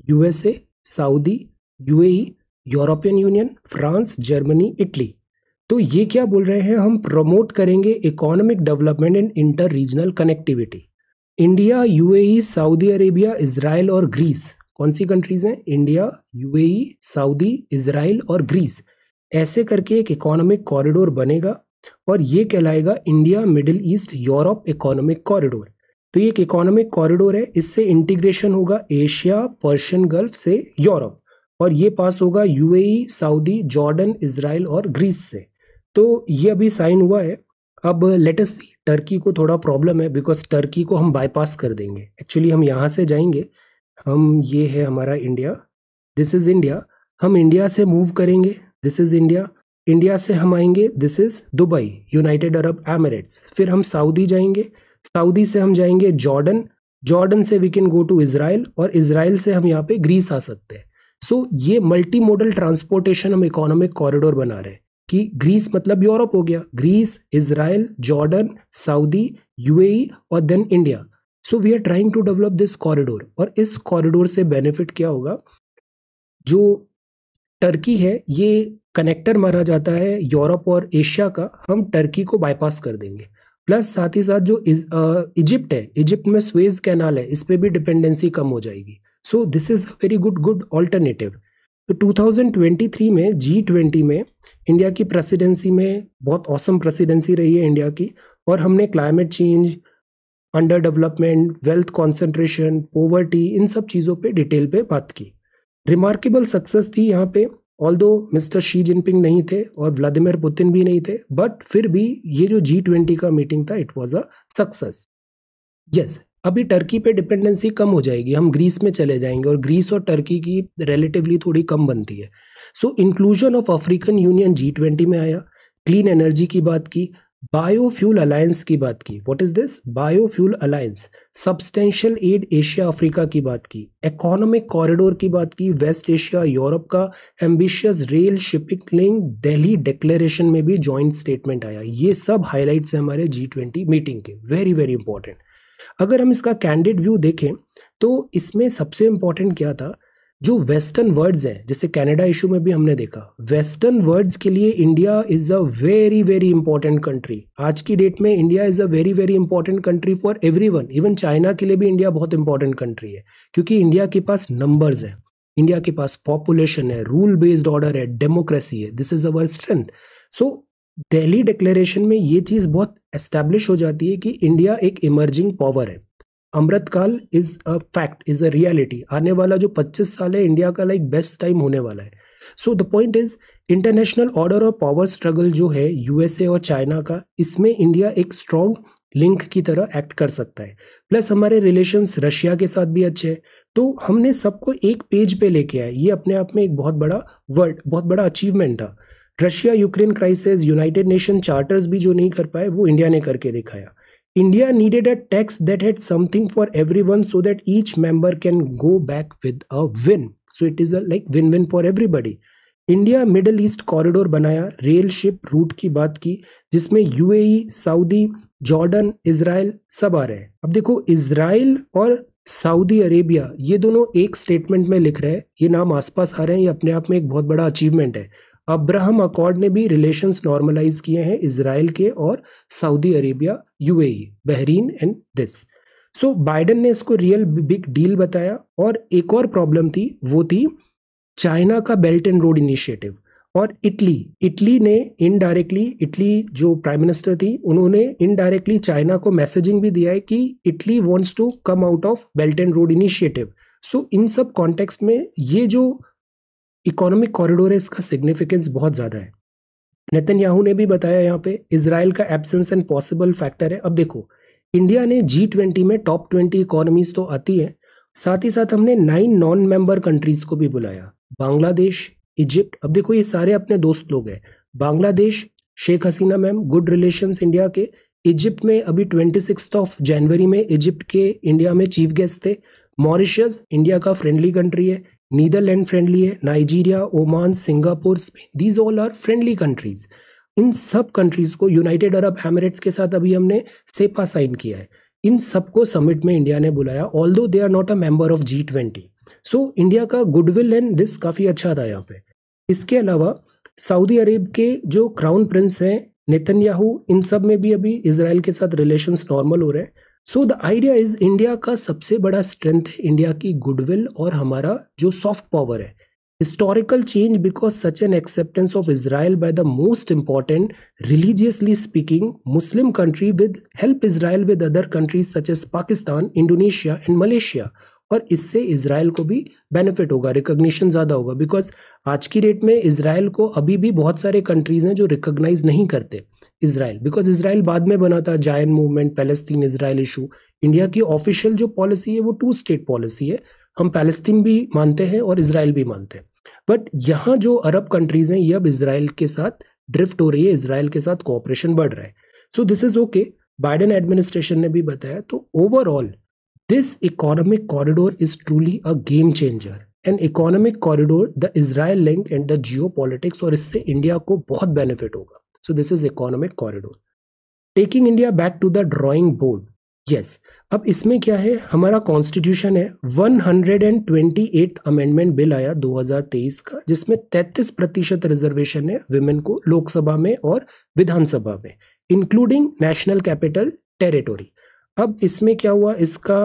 Speaker 1: USA Saudi UAE European Union France Germany Italy तो ये क्या बोल रहे हैं हम प्रमोट करेंगे economic development and inter regional connectivity India UAE Saudi Arabia Israel और ग्रीस कौन सी कंट्रीज हैं इंडिया यूएई सऊदी इसराइल और ग्रीस ऐसे करके एक इकोनॉमिक कॉरिडोर बनेगा और ये कहलाएगा India middle East Europe economic corridor तो ये एक इकोनॉमिक कॉरिडोर है इससे इंटीग्रेशन होगा एशिया पर्शियन गल्फ से यूरोप और ये पास होगा यूएई सऊदी जॉर्डन इसराइल और ग्रीस से तो ये अभी साइन हुआ है अब लेटेस्ट सी टर्की को थोड़ा प्रॉब्लम है बिकॉज टर्की को हम बाईपास कर देंगे एक्चुअली हम यहाँ से जाएंगे हम ये है हमारा इंडिया दिस इज़ इंडिया हम इंडिया से मूव करेंगे दिस इज़ इंडिया इंडिया से हम आएंगे this is Dubai United Arab Emirates फिर हम सऊदी जाएंगे सऊदी से हम जाएंगे जॉर्डन जॉर्डन से we can go to Israel और इसराइल से हम यहाँ पे ग्रीस आ सकते हैं सो so, ये मल्टी मॉडल ट्रांसपोर्टेशन हम इकोनॉमिक कॉरिडोर बना रहे हैं कि ग्रीस मतलब यूरोप हो गया Greece Israel Jordan Saudi UAE और then India so we are trying to develop this corridor और इस कॉरिडोर से बेनिफिट क्या होगा जो टर्की है ये कनेक्टर माना जाता है यूरोप और एशिया का हम टर्की को बाईपास कर देंगे प्लस साथ ही साथ जो इजिप्ट है इजिप्ट में स्वेज कैनाल है इस पर भी डिपेंडेंसी कम हो जाएगी so this is a very good good alternative तो 2023 में जी ट्वेंटी में इंडिया की प्रेसिडेंसी में बहुत औसम प्रेसिडेंसी रही है इंडिया की और हमने climate change under development wealth concentration poverty इन सब चीज़ों पे डिटेल पे बात की रिमार्केबल सक्सेस थी यहाँ पे ऑल दो मिस्टर शी जिनपिंग नहीं थे और व्लादिमिर पुतिन भी नहीं थे बट फिर भी ये जो जी ट्वेंटी का मीटिंग था it was a success yes अभी टर्की पे डिपेंडेंसी कम हो जाएगी हम ग्रीस में चले जाएंगे और ग्रीस और टर्की की रिलेटिवली थोड़ी कम बनती है so inclusion of African Union G twenty में आया क्लीन एनर्जी की बात की बायोफ्यूल अलायंस की बात की what is this biofuel alliance substantial aid Asia Africa की बात की इकोनॉमिक कॉरिडोर की बात की वेस्ट एशिया यूरोप का ambitious rail shipping link Delhi declaration में भी जॉइंट स्टेटमेंट आया ये सब हाईलाइट्स है हमारे जी ट्वेंटी मीटिंग के वेरी वेरी इंपॉर्टेंट अगर हम इसका कैंडिडेट व्यू देखें तो इसमें सबसे इंपॉर्टेंट क्या था जो वेस्टर्न वर्ड्स हैं जैसे कनाडा इशू में भी हमने देखा वेस्टर्न वर्ड्स के लिए India is a very very important country आज की डेट में India is a very very important country for everyone even China के लिए भी इंडिया बहुत इंपॉर्टेंट कंट्री है क्योंकि इंडिया के पास नंबर्स हैं इंडिया के पास पॉपुलेशन है रूल बेस्ड ऑर्डर है डेमोक्रेसी है this is our strength so Delhi declaration में ये चीज़ बहुत एस्टेब्लिश हो जाती है कि इंडिया एक इमर्जिंग पावर है Amrit Kaal is a fact is a reality आने वाला जो 25 साल है इंडिया का लाइक बेस्ट टाइम होने वाला है so the point is international order और पावर स्ट्रगल जो है यूएसए और चाइना का इसमें इंडिया एक स्ट्रॉन्ग लिंक की तरह एक्ट कर सकता है प्लस हमारे रिलेशंस रशिया के साथ भी अच्छे हैं तो हमने सबको एक पेज पे लेके आए ये अपने आप में एक बहुत बड़ा वर्ड बहुत बड़ा अचीवमेंट था Russia Ukraine crisis United Nation charters भी जो नहीं कर पाए वो इंडिया ने करके दिखाया India needed a tax that had something for everyone so that each member can go back with a win. So it is a like win-win for everybody. India middle east corridor बनाया rail ship route की बात की जिसमें UAE Saudi Jordan Israel सब आ रहे हैं अब देखो इसराइल और सऊदी अरेबिया ये दोनों एक स्टेटमेंट में लिख रहे हैं ये नाम आसपास आ रहे हैं ये अपने आप में एक बहुत बड़ा अचीवमेंट है अब्राहम अकॉर्ड ने भी रिलेशंस नॉर्मलाइज किए हैं इसराइल के और Saudi Arabia UAE Bahrain and this so Biden ने इसको रियल बिग डील बताया और एक और प्रॉब्लम थी वो थी चाइना का बेल्ट एंड रोड इनिशिएटिव और इटली इटली ने इनडायरेक्टली इटली जो प्राइम मिनिस्टर थी उन्होंने इनडायरेक्टली चाइना को मैसेजिंग भी दिया है कि Italy wants to come out of belt and road initiative so इन सब कॉन्टेक्स्ट में ये जो इकोनॉमिक कॉरिडोर है इसका सिग्निफिकेंस बहुत ज़्यादा है नितिन याहू ने भी बताया यहाँ पे इसराइल का एबसेंस एंड पॉसिबल फैक्टर है अब देखो इंडिया ने जी ट्वेंटी में टॉप ट्वेंटी इकोनॉमीज तो आती है साथ ही साथ हमने नाइन नॉन मेंबर कंट्रीज को भी बुलाया बांग्लादेश इजिप्ट अब देखो ये सारे अपने दोस्त लोग हैं Bangladesh Sheikh Hasina ma'am good relations India के इजिप्ट में अभी ट्वेंटी सिक्स ऑफ जनवरी में इजिप्ट के इंडिया में चीफ गेस्ट थे मॉरिशस इंडिया का फ्रेंडली कंट्री है नीदरलैंड फ्रेंडली है Nigeria Oman Singapore Spain these all are friendly countries इन सब कंट्रीज को यूनाइटेड अरब एमिरेट्स के साथ अभी हमने सेपा साइन किया है इन सबको समिट में इंडिया ने बुलाया although they are not a member of G twenty so India का गुडविल एंड दिस काफ़ी अच्छा था यहाँ पे इसके अलावा सऊदी अरेब के जो क्राउन प्रिंस हैं याहू इन सब में भी अभी इसराइल के साथ रिलेशन नॉर्मल हो रहे हैं so the idea is India का सबसे बड़ा स्ट्रेंथ है इंडिया की गुडविल और हमारा जो सॉफ्ट पावर है historical change because such an acceptance of Israel by the most important religiously speaking Muslim country with help Israel with other countries such as Pakistan Indonesia and Malaysia और इससे Israel को भी benefit होगा recognition ज़्यादा होगा because आज की date में इसराइल को अभी भी बहुत सारे कंट्रीज़ हैं जो रिकोगनाइज़ नहीं करते इसराइल बिकॉज इसराइल बाद में बना था Zion movement Palestine Israel issue India की ऑफिशियल जो पॉलिसी है वो टू स्टेट पॉलिसी है हम पैलेस्तीन भी मानते हैं और इसराइल भी मानते हैं बट यहाँ जो अरब कंट्रीज़ हैं ये अब इसराइल के साथ ड्रिफ्ट हो रही है इसराइल के साथ कॉपरेशन बढ़ रहा है so this is okay Biden administration ने भी बताया तो overall This economic corridor is truly a game changer. An economic corridor the Israel link and the geopolitics और इससे इंडिया को बहुत बेनिफिट होगा so this is economic corridor taking India back to the drawing board yes अब इसमें क्या है हमारा कॉन्स्टिट्यूशन है one hundred and twenty eight amendment bill आया दो हजार तेईस का जिसमें तैतीस प्रतिशत रिजर्वेशन है वुमेन को लोकसभा में और विधानसभा में इंक्लूडिंग नेशनल कैपिटल टेरिटोरी अब इसमें क्या हुआ इसका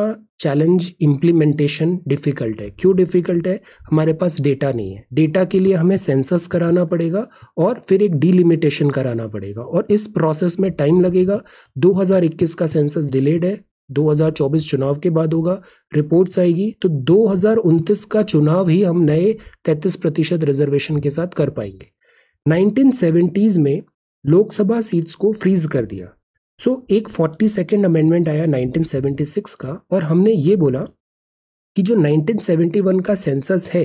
Speaker 1: चैलेंज इम्प्लीमेंटेशन डिफ़िकल्ट है क्यों डिफ़िकल्ट है हमारे पास डेटा नहीं है डेटा के लिए हमें सेंसस कराना पड़ेगा और फिर एक डिलिमिटेशन कराना पड़ेगा और इस प्रोसेस में टाइम लगेगा 2021 का सेंसस डिलेड है 2024 चुनाव के बाद होगा रिपोर्ट्स आएगी तो दो का चुनाव ही हम नए तैंतीस प्रतिशत रिजर्वेशन के साथ कर पाएंगे नाइनटीन में लोकसभा सीट्स को फ्रीज कर दिया सो so, एक फोर्टी सेकेंड अमेंडमेंट आया 1976 का और हमने ये बोला कि जो 1971 का सेंसस है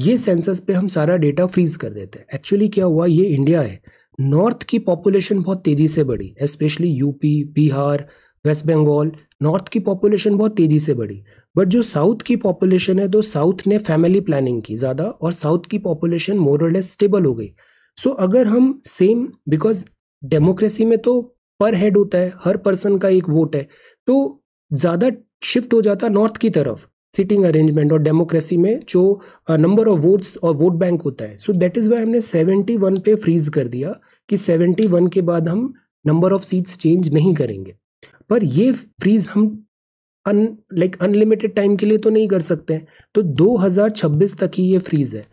Speaker 1: ये सेंसस पे हम सारा डेटा फ्रीज कर देते हैं एक्चुअली क्या हुआ ये इंडिया है नॉर्थ की पॉपुलेशन बहुत तेज़ी से बढ़ी specially UP Bihar west Bengal north की पॉपुलेशन बहुत तेज़ी से बढ़ी बट जो साउथ की पॉपुलेशन है तो साउथ ने फैमिली प्लानिंग की ज़्यादा और साउथ की पॉपुलेशन मोरलेस स्टेबल हो गई सो so, अगर हम सेम बिकॉज डेमोक्रेसी में तो पर हेड होता है हर पर्सन का एक वोट है तो ज़्यादा शिफ्ट हो जाता नॉर्थ की तरफ सिटिंग अरेंजमेंट और डेमोक्रेसी में जो नंबर ऑफ वोट्स और वोट बैंक होता है सो दैट इज़ वाई हमने सेवेंटी वन पे फ्रीज कर दिया कि सेवेंटी वन के बाद हम नंबर ऑफ सीट्स चेंज नहीं करेंगे पर ये फ्रीज हम अन लाइक अनलिमिटेड टाइम के लिए तो नहीं कर सकते हैं तो 2026 तक ही ये फ्रीज है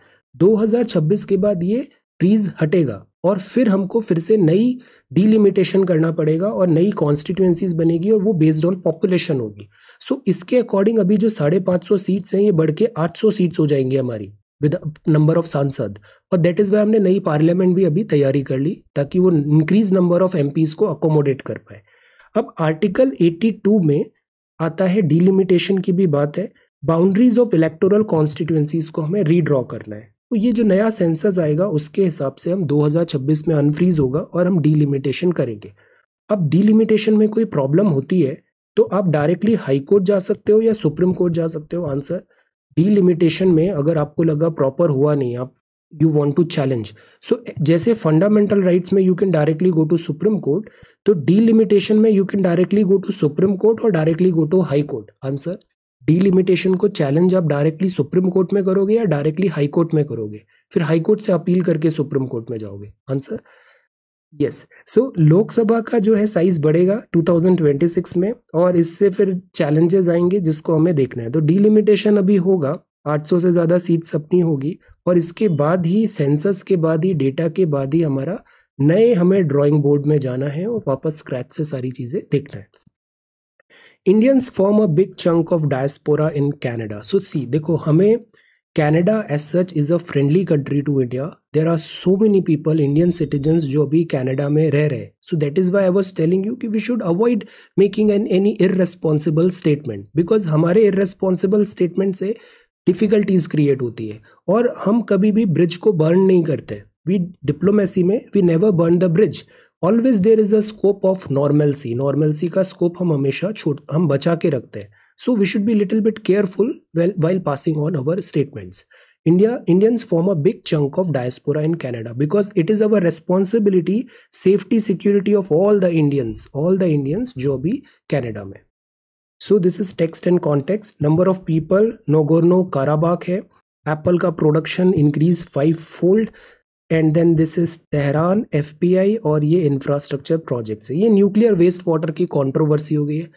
Speaker 1: 2026 के बाद ये फ्रीज हटेगा और फिर हमको फिर से नई डिलिमिटेशन करना पड़ेगा और नई कॉन्स्टिट्यूएंसीज बनेगी और वो बेस्ड ऑन पॉपुलेशन होगी सो so, इसके अकॉर्डिंग अभी जो साढ़े पाँच सौ सीट्स हैं ये बढ़ के आठ सौ सीट्स हो जाएंगी हमारी विद नंबर ऑफ सांसद और दैट इज़ वाई हमने नई पार्लियामेंट भी अभी तैयारी कर ली ताकि वो इंक्रीज नंबर ऑफ एम को अकोमोडेट कर पाए अब आर्टिकल 82 में आता है डिलिमिटेशन की भी बात है बाउंड्रीज ऑफ इलेक्टोरल कॉन्स्टिट्यूएंसीज को हमें रीड्रॉ करना है तो ये जो नया सेंसस आएगा उसके हिसाब से हम 2026 में अनफ्रीज होगा और हम डीलिमिटेशन करेंगे अब डीलिमिटेशन में कोई प्रॉब्लम होती है तो आप डायरेक्टली हाई कोर्ट जा सकते हो या सुप्रीम कोर्ट जा सकते हो आंसर डीलिमिटेशन में अगर आपको लगा प्रॉपर हुआ नहीं आप you want to challenge so जैसे फंडामेंटल राइट्स में you can directly go to supreme court तो डीलिमिटेशन में you can directly go to supreme court और directly go to high court answer delimitation को चैलेंज आप डायरेक्टली सुप्रीम कोर्ट में करोगे या डायरेक्टली हाई कोर्ट में करोगे फिर हाई कोर्ट से अपील करके सुप्रीम कोर्ट में जाओगे आंसर यस सो लोकसभा का जो है साइज बढ़ेगा 2026 में और इससे फिर चैलेंजेस आएंगे जिसको हमें देखना है तो डिलिमिटेशन अभी होगा 800 से ज़्यादा सीट्स अपनी होगी और इसके बाद ही सेंसस के बाद ही डेटा के बाद ही हमारा नए हमें ड्राइंग बोर्ड में जाना है और वापस स्क्रैच से सारी चीज़ें देखना है Indians form a big chunk of diaspora in Canada so see देखो हमें Canada as such is a friendly country to India there are so many people Indian citizens जो अभी कैनेडा में रह रहे हैं so that is why I was telling you कि we should avoid making an any irresponsible statement because हमारे irresponsible statement से difficulties create होती है और हम कभी भी ब्रिज को बर्न नहीं करते वी डिप्लोमेसी में we never burn the bridge always there is a scope of normalcy normalcy का स्कोप हम हमेशा छोट हम बचा के रखते हैं so we should be little bit careful while passing on our statements India Indians form a big chunk of diaspora in Canada because it is our responsibility safety security of all the Indians all the Indians जो भी Canada में so this is text and context number of people Nagorno Karabakh है Apple का production increase five fold and then this is Tehran I और ये infrastructure projects है ये nuclear waste water की कॉन्ट्रोवर्सी हो गई है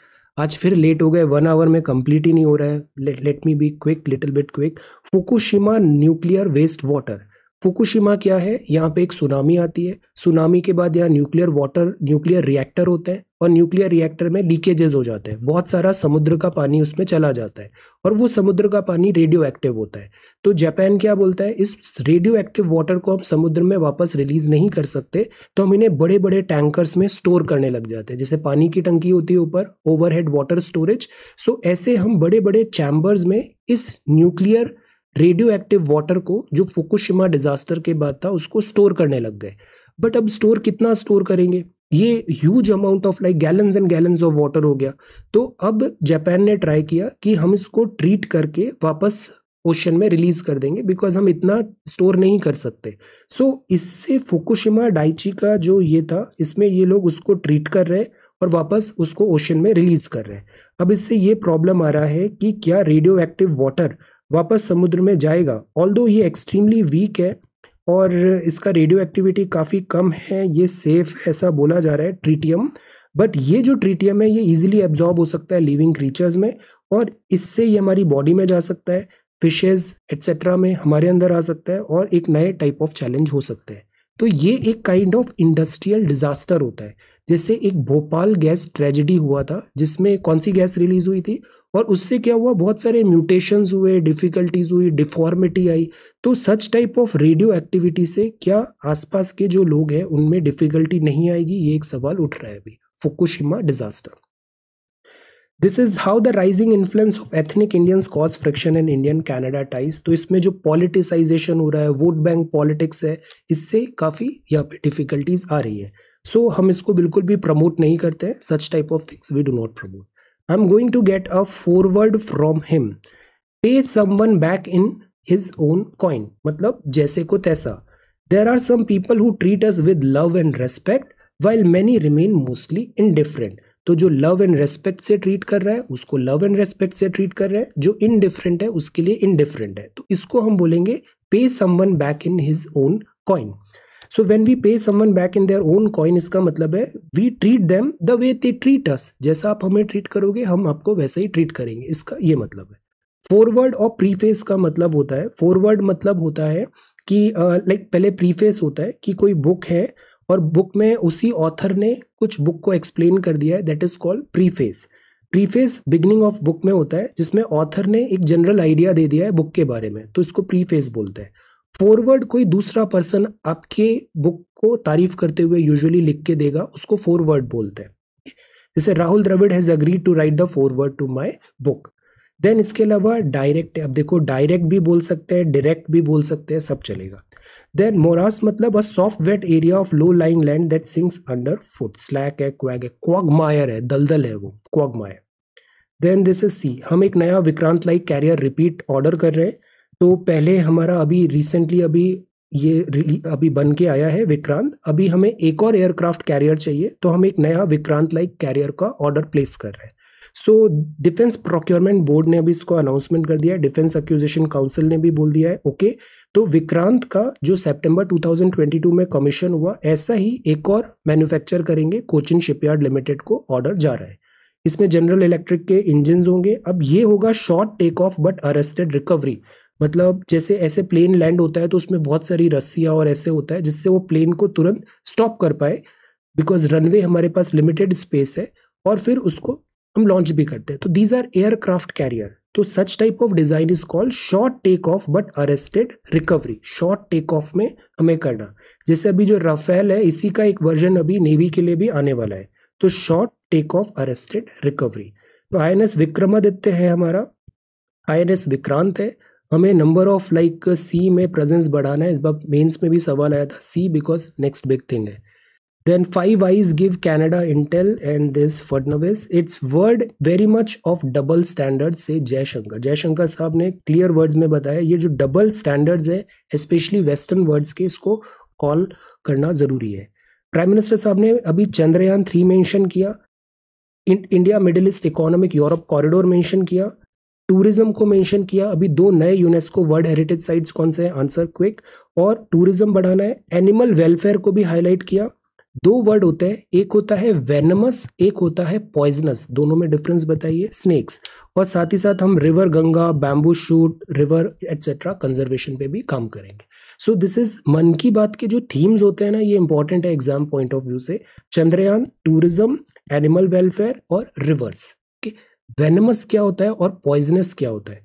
Speaker 1: आज फिर लेट हो गए वन आवर में कंप्लीट ही नहीं हो रहा है let me be quick little bit quick Fukushima nuclear waste water Fukushima क्या है यहाँ पे एक सुनामी आती है सुनामी के बाद यहाँ न्यूक्लियर वाटर न्यूक्लियर रिएक्टर होते हैं और न्यूक्लियर रिएक्टर में लीकेजेस हो जाते हैं बहुत सारा समुद्र का पानी उसमें चला जाता है और वो समुद्र का पानी रेडियो एक्टिव होता है तो जापान क्या बोलता है इस रेडियो एक्टिव वाटर को हम समुद्र में वापस रिलीज नहीं कर सकते तो हम इन्हें बड़े बड़े टैंकर्स में स्टोर करने लग जाते हैं जैसे पानी की टंकी होती है ऊपर ओवरहेड वाटर स्टोरेज सो ऐसे हम बड़े बड़े चैम्बर्स में इस न्यूक्लियर रेडियो एक्टिव वाटर को जो फुकुशिमा डिजास्टर के बाद था उसको स्टोर करने लग गए बट अब स्टोर कितना स्टोर करेंगे ये huge amount of like gallons and gallons of water हो गया तो अब जापान ने ट्राई किया कि हम इसको ट्रीट करके वापस ओशन में रिलीज कर देंगे बिकॉज हम इतना स्टोर नहीं कर सकते सो so, इससे फुकुशिमा डाइची का जो ये था इसमें ये लोग उसको ट्रीट कर रहे हैं और वापस उसको ओशन में रिलीज कर रहे हैं अब इससे ये प्रॉब्लम आ रहा है कि क्या रेडियो एक्टिव वाटर वापस समुद्र में जाएगा ऑल ये एक्सट्रीमली वीक है और इसका रेडियो एक्टिविटी काफ़ी कम है ये सेफ ऐसा बोला जा रहा है ट्रीटियम बट ये जो ट्रीटियम है ये इजीली एब्जॉर्ब हो सकता है लिविंग क्रीचर्स में और इससे ये हमारी बॉडी में जा सकता है फिशेज एट्सेट्रा में हमारे अंदर आ सकता है और एक नए टाइप ऑफ चैलेंज हो सकता है तो ये एक काइंड ऑफ इंडस्ट्रियल डिजास्टर होता है जैसे एक भोपाल गैस ट्रेजिडी हुआ था जिसमें कौन सी गैस रिलीज हुई थी और उससे क्या हुआ बहुत सारे म्यूटेशंस हुए डिफ़िकल्टीज हुई डिफॉर्मिटी आई तो such type of radioactivity से क्या आसपास के जो लोग हैं उनमें डिफ़िकल्टी नहीं आएगी ये एक सवाल उठ रहा है अभी Fukushima disaster this is how the rising influence of ethnic Indians cause friction in Indian Canada ties तो इसमें जो पॉलिटिसाइजेशन हो रहा है वोट बैंक पॉलिटिक्स है इससे काफ़ी यहाँ पे डिफिकल्टीज आ रही है सो so, हम इसको बिल्कुल भी प्रमोट नहीं करते हैं such type of things we do not promote I am going to get a foreword from him pay someone back in his own coin मतलब जैसे को तैसा there are some people who treat us with love and respect while many remain mostly indifferent तो जो love and respect से treat कर रहा है उसको लव एंड रेस्पेक्ट से ट्रीट कर रहा है जो इनडिफरेंट है उसके लिए इनडिफरेंट है तो इसको हम बोलेंगे pay someone back in his own coin so when we pay someone back in their own coin इसका मतलब है we treat them the way they treat us जैसा आप हमें ट्रीट करोगे हम आपको वैसे ही ट्रीट करेंगे इसका ये मतलब है फॉरवर्ड और प्रीफेस का मतलब होता है फॉरवर्ड मतलब होता है कि लाइक uh, पहले प्रीफेस होता है कि कोई बुक है और बुक में उसी ऑथर ने कुछ बुक को एक्सप्लेन कर दिया है that is called preface preface beginning of book में होता है जिसमें ऑथर ने एक जनरल आइडिया दे दिया है बुक के बारे में तो इसको प्रीफेस बोलते हैं फॉरवर्ड कोई दूसरा पर्सन आपके बुक को तारीफ करते हुए यूजुअली लिख के देगा उसको फॉरवर्ड बोलते हैं जैसे Rahul Dravid has agree to write the foreword to my book then इसके अलावा डायरेक्ट अब देखो डायरेक्ट भी बोल सकते हैं डायरेक्ट भी बोल सकते हैं सब चलेगा देन मोरास मतलब a soft wet area of low lying land that sinks underfoot slack है क्वैग है क्वागमायर है दलदल है वो quagmire then this is see हम एक नया Vikrant like carrier repeat order कर रहे हैं तो पहले हमारा अभी रिसेंटली अभी ये अभी बन के आया है विक्रांत अभी हमें एक और एयरक्राफ्ट कैरियर चाहिए तो हम एक नया विक्रांत लाइक कैरियर का ऑर्डर प्लेस कर रहे हैं सो डिफेंस प्रोक्योरमेंट बोर्ड ने अभी इसको अनाउंसमेंट कर दिया है डिफेंस एक्यूजेशन काउंसिल ने भी बोल दिया है ओके okay, तो विक्रांत का जो सेप्टेम्बर टू में कमीशन हुआ ऐसा ही एक और मैन्युफैक्चर करेंगे कोचिन शिपयार्ड लिमिटेड को ऑर्डर जा रहा है इसमें जनरल इलेक्ट्रिक के इंजिन होंगे अब ये होगा short take off but arrested recovery मतलब जैसे ऐसे प्लेन लैंड होता है तो उसमें बहुत सारी रस्सियाँ और ऐसे होता है जिससे वो प्लेन को तुरंत स्टॉप कर पाए बिकॉज रनवे हमारे पास लिमिटेड स्पेस है और फिर उसको हम लॉन्च भी करते हैं तो दीज आर एयरक्राफ्ट कैरियर तो such type of design is called short take off but arrested recovery short take off में हमें करना जैसे अभी जो राफेल है इसी का एक वर्जन अभी नेवी के लिए भी आने वाला है तो short take off arrested recovery तो आई एन एस विक्रमादित्य है हमारा आई एन एस विक्रांत है हमें नंबर ऑफ लाइक सी में प्रेजेंस बढ़ाना है इस बार मेंस में भी सवाल आया था see because next big thing है then five eyes give Canada intel and this Fadnavis it's word very much of double standard से जयशंकर जयशंकर साहब ने क्लियर वर्ड्स में बताया ये जो डबल स्टैंडर्ड्स है स्पेशली वेस्टर्न वर्ड्स के इसको कॉल करना ज़रूरी है प्राइम मिनिस्टर साहब ने अभी चंद्रयान थ्री मेंशन किया India middle east economic Europe corridor mention किया टूरिज्म को मेंशन किया अभी दो नए यूनेस्को वर्ल्ड हेरिटेज साइट्स कौन से हैं आंसर क्विक और टूरिज्म बढ़ाना है एनिमल वेलफेयर को भी हाईलाइट किया दो वर्ड होते हैं एक होता है वेनमस एक होता है पॉइजनस दोनों में डिफरेंस बताइए स्नेक्स और साथ ही साथ हम river Ganga bamboo shoot river etcetera conservation पे भी काम करेंगे सो दिस इज मन की बात के जो थीम्स होते हैं ना ये इंपॉर्टेंट है एग्जाम पॉइंट ऑफ व्यू से चंद्रयान टूरिज्म एनिमल वेलफेयर और रिवर्स वेनमस क्या होता है और पॉइजनस क्या होता है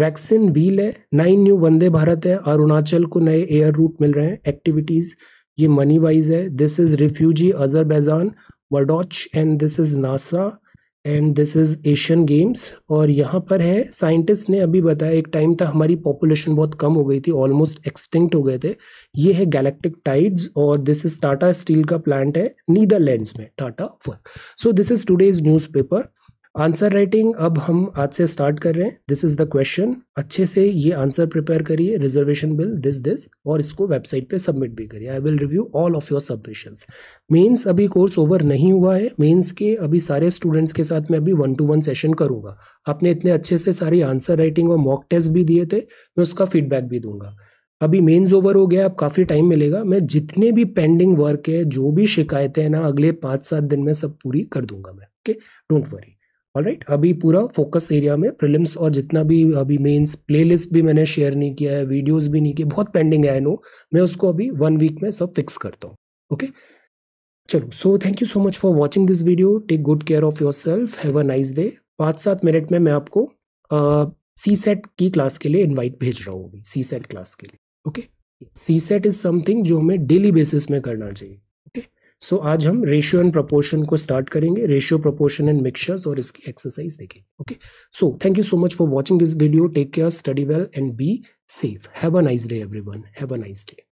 Speaker 1: वैक्सीन व्हील है नाइन न्यू वंदे भारत है अरुणाचल को नए एयर रूट मिल रहे हैं एक्टिविटीज ये मनी वाइज है दिस इज रिफ्यूजी बैजान वर्डोच and this is NASA and this is Asian games और यहाँ पर है साइंटिस्ट ने अभी बताया एक टाइम था हमारी पॉपुलेशन बहुत कम हो गई थी ऑलमोस्ट एक्सटिंक्ट हो गए थे ये है गैलेक्टिक टाइड्स और दिस इज टाटा स्टील का प्लांट है नीदरलैंड्स में टाटा फर्क so this is today's newspaper answer writing अब हम आज से स्टार्ट कर रहे हैं दिस इज द क्वेश्चन अच्छे से ये आंसर प्रिपेयर करिए रिजर्वेशन बिल दिस दिस और इसको वेबसाइट पे सबमिट भी करिए I will review all of your submission mains अभी कोर्स ओवर नहीं हुआ है मेंस के अभी सारे स्टूडेंट्स के साथ मैं अभी वन टू वन सेशन करूंगा आपने इतने अच्छे से सारी आंसर राइटिंग और मॉक टेस्ट भी दिए थे मैं उसका फीडबैक भी दूंगा अभी मेंस ओवर हो गया अब काफ़ी टाइम मिलेगा मैं जितने भी पेंडिंग वर्क है जो भी शिकायतें हैं ना अगले पाँच सात दिन में सब पूरी कर दूंगा मैं ओके डोंट वरी राइट अभी पूरा फोकस एरिया में प्रिलिम्स और जितना भी अभी मेन्स प्लेलिस्ट भी मैंने शेयर नहीं किया है वीडियोस भी नहीं किए बहुत पेंडिंग है नो मैं उसको अभी वन वीक में सब फिक्स करता हूँ ओके चलो so thank you so much for watching this video take good care of yourself have a nice day पाँच सात मिनट में मैं आपको सी uh, सेट की क्लास के लिए इन्वाइट भेज रहा हूँ अभी सी सेट क्लास के लिए okay C set is something जो हमें डेली बेसिस में करना चाहिए सो so, आज हम रेशियो एंड प्रोपोर्शन को स्टार्ट करेंगे रेशियो प्रोपोर्शन एंड मिक्सचर्स और इसकी एक्सरसाइज देखेंगे okay so thank you so much for watching this video take care study well and be safe have a nice day everyone have a nice day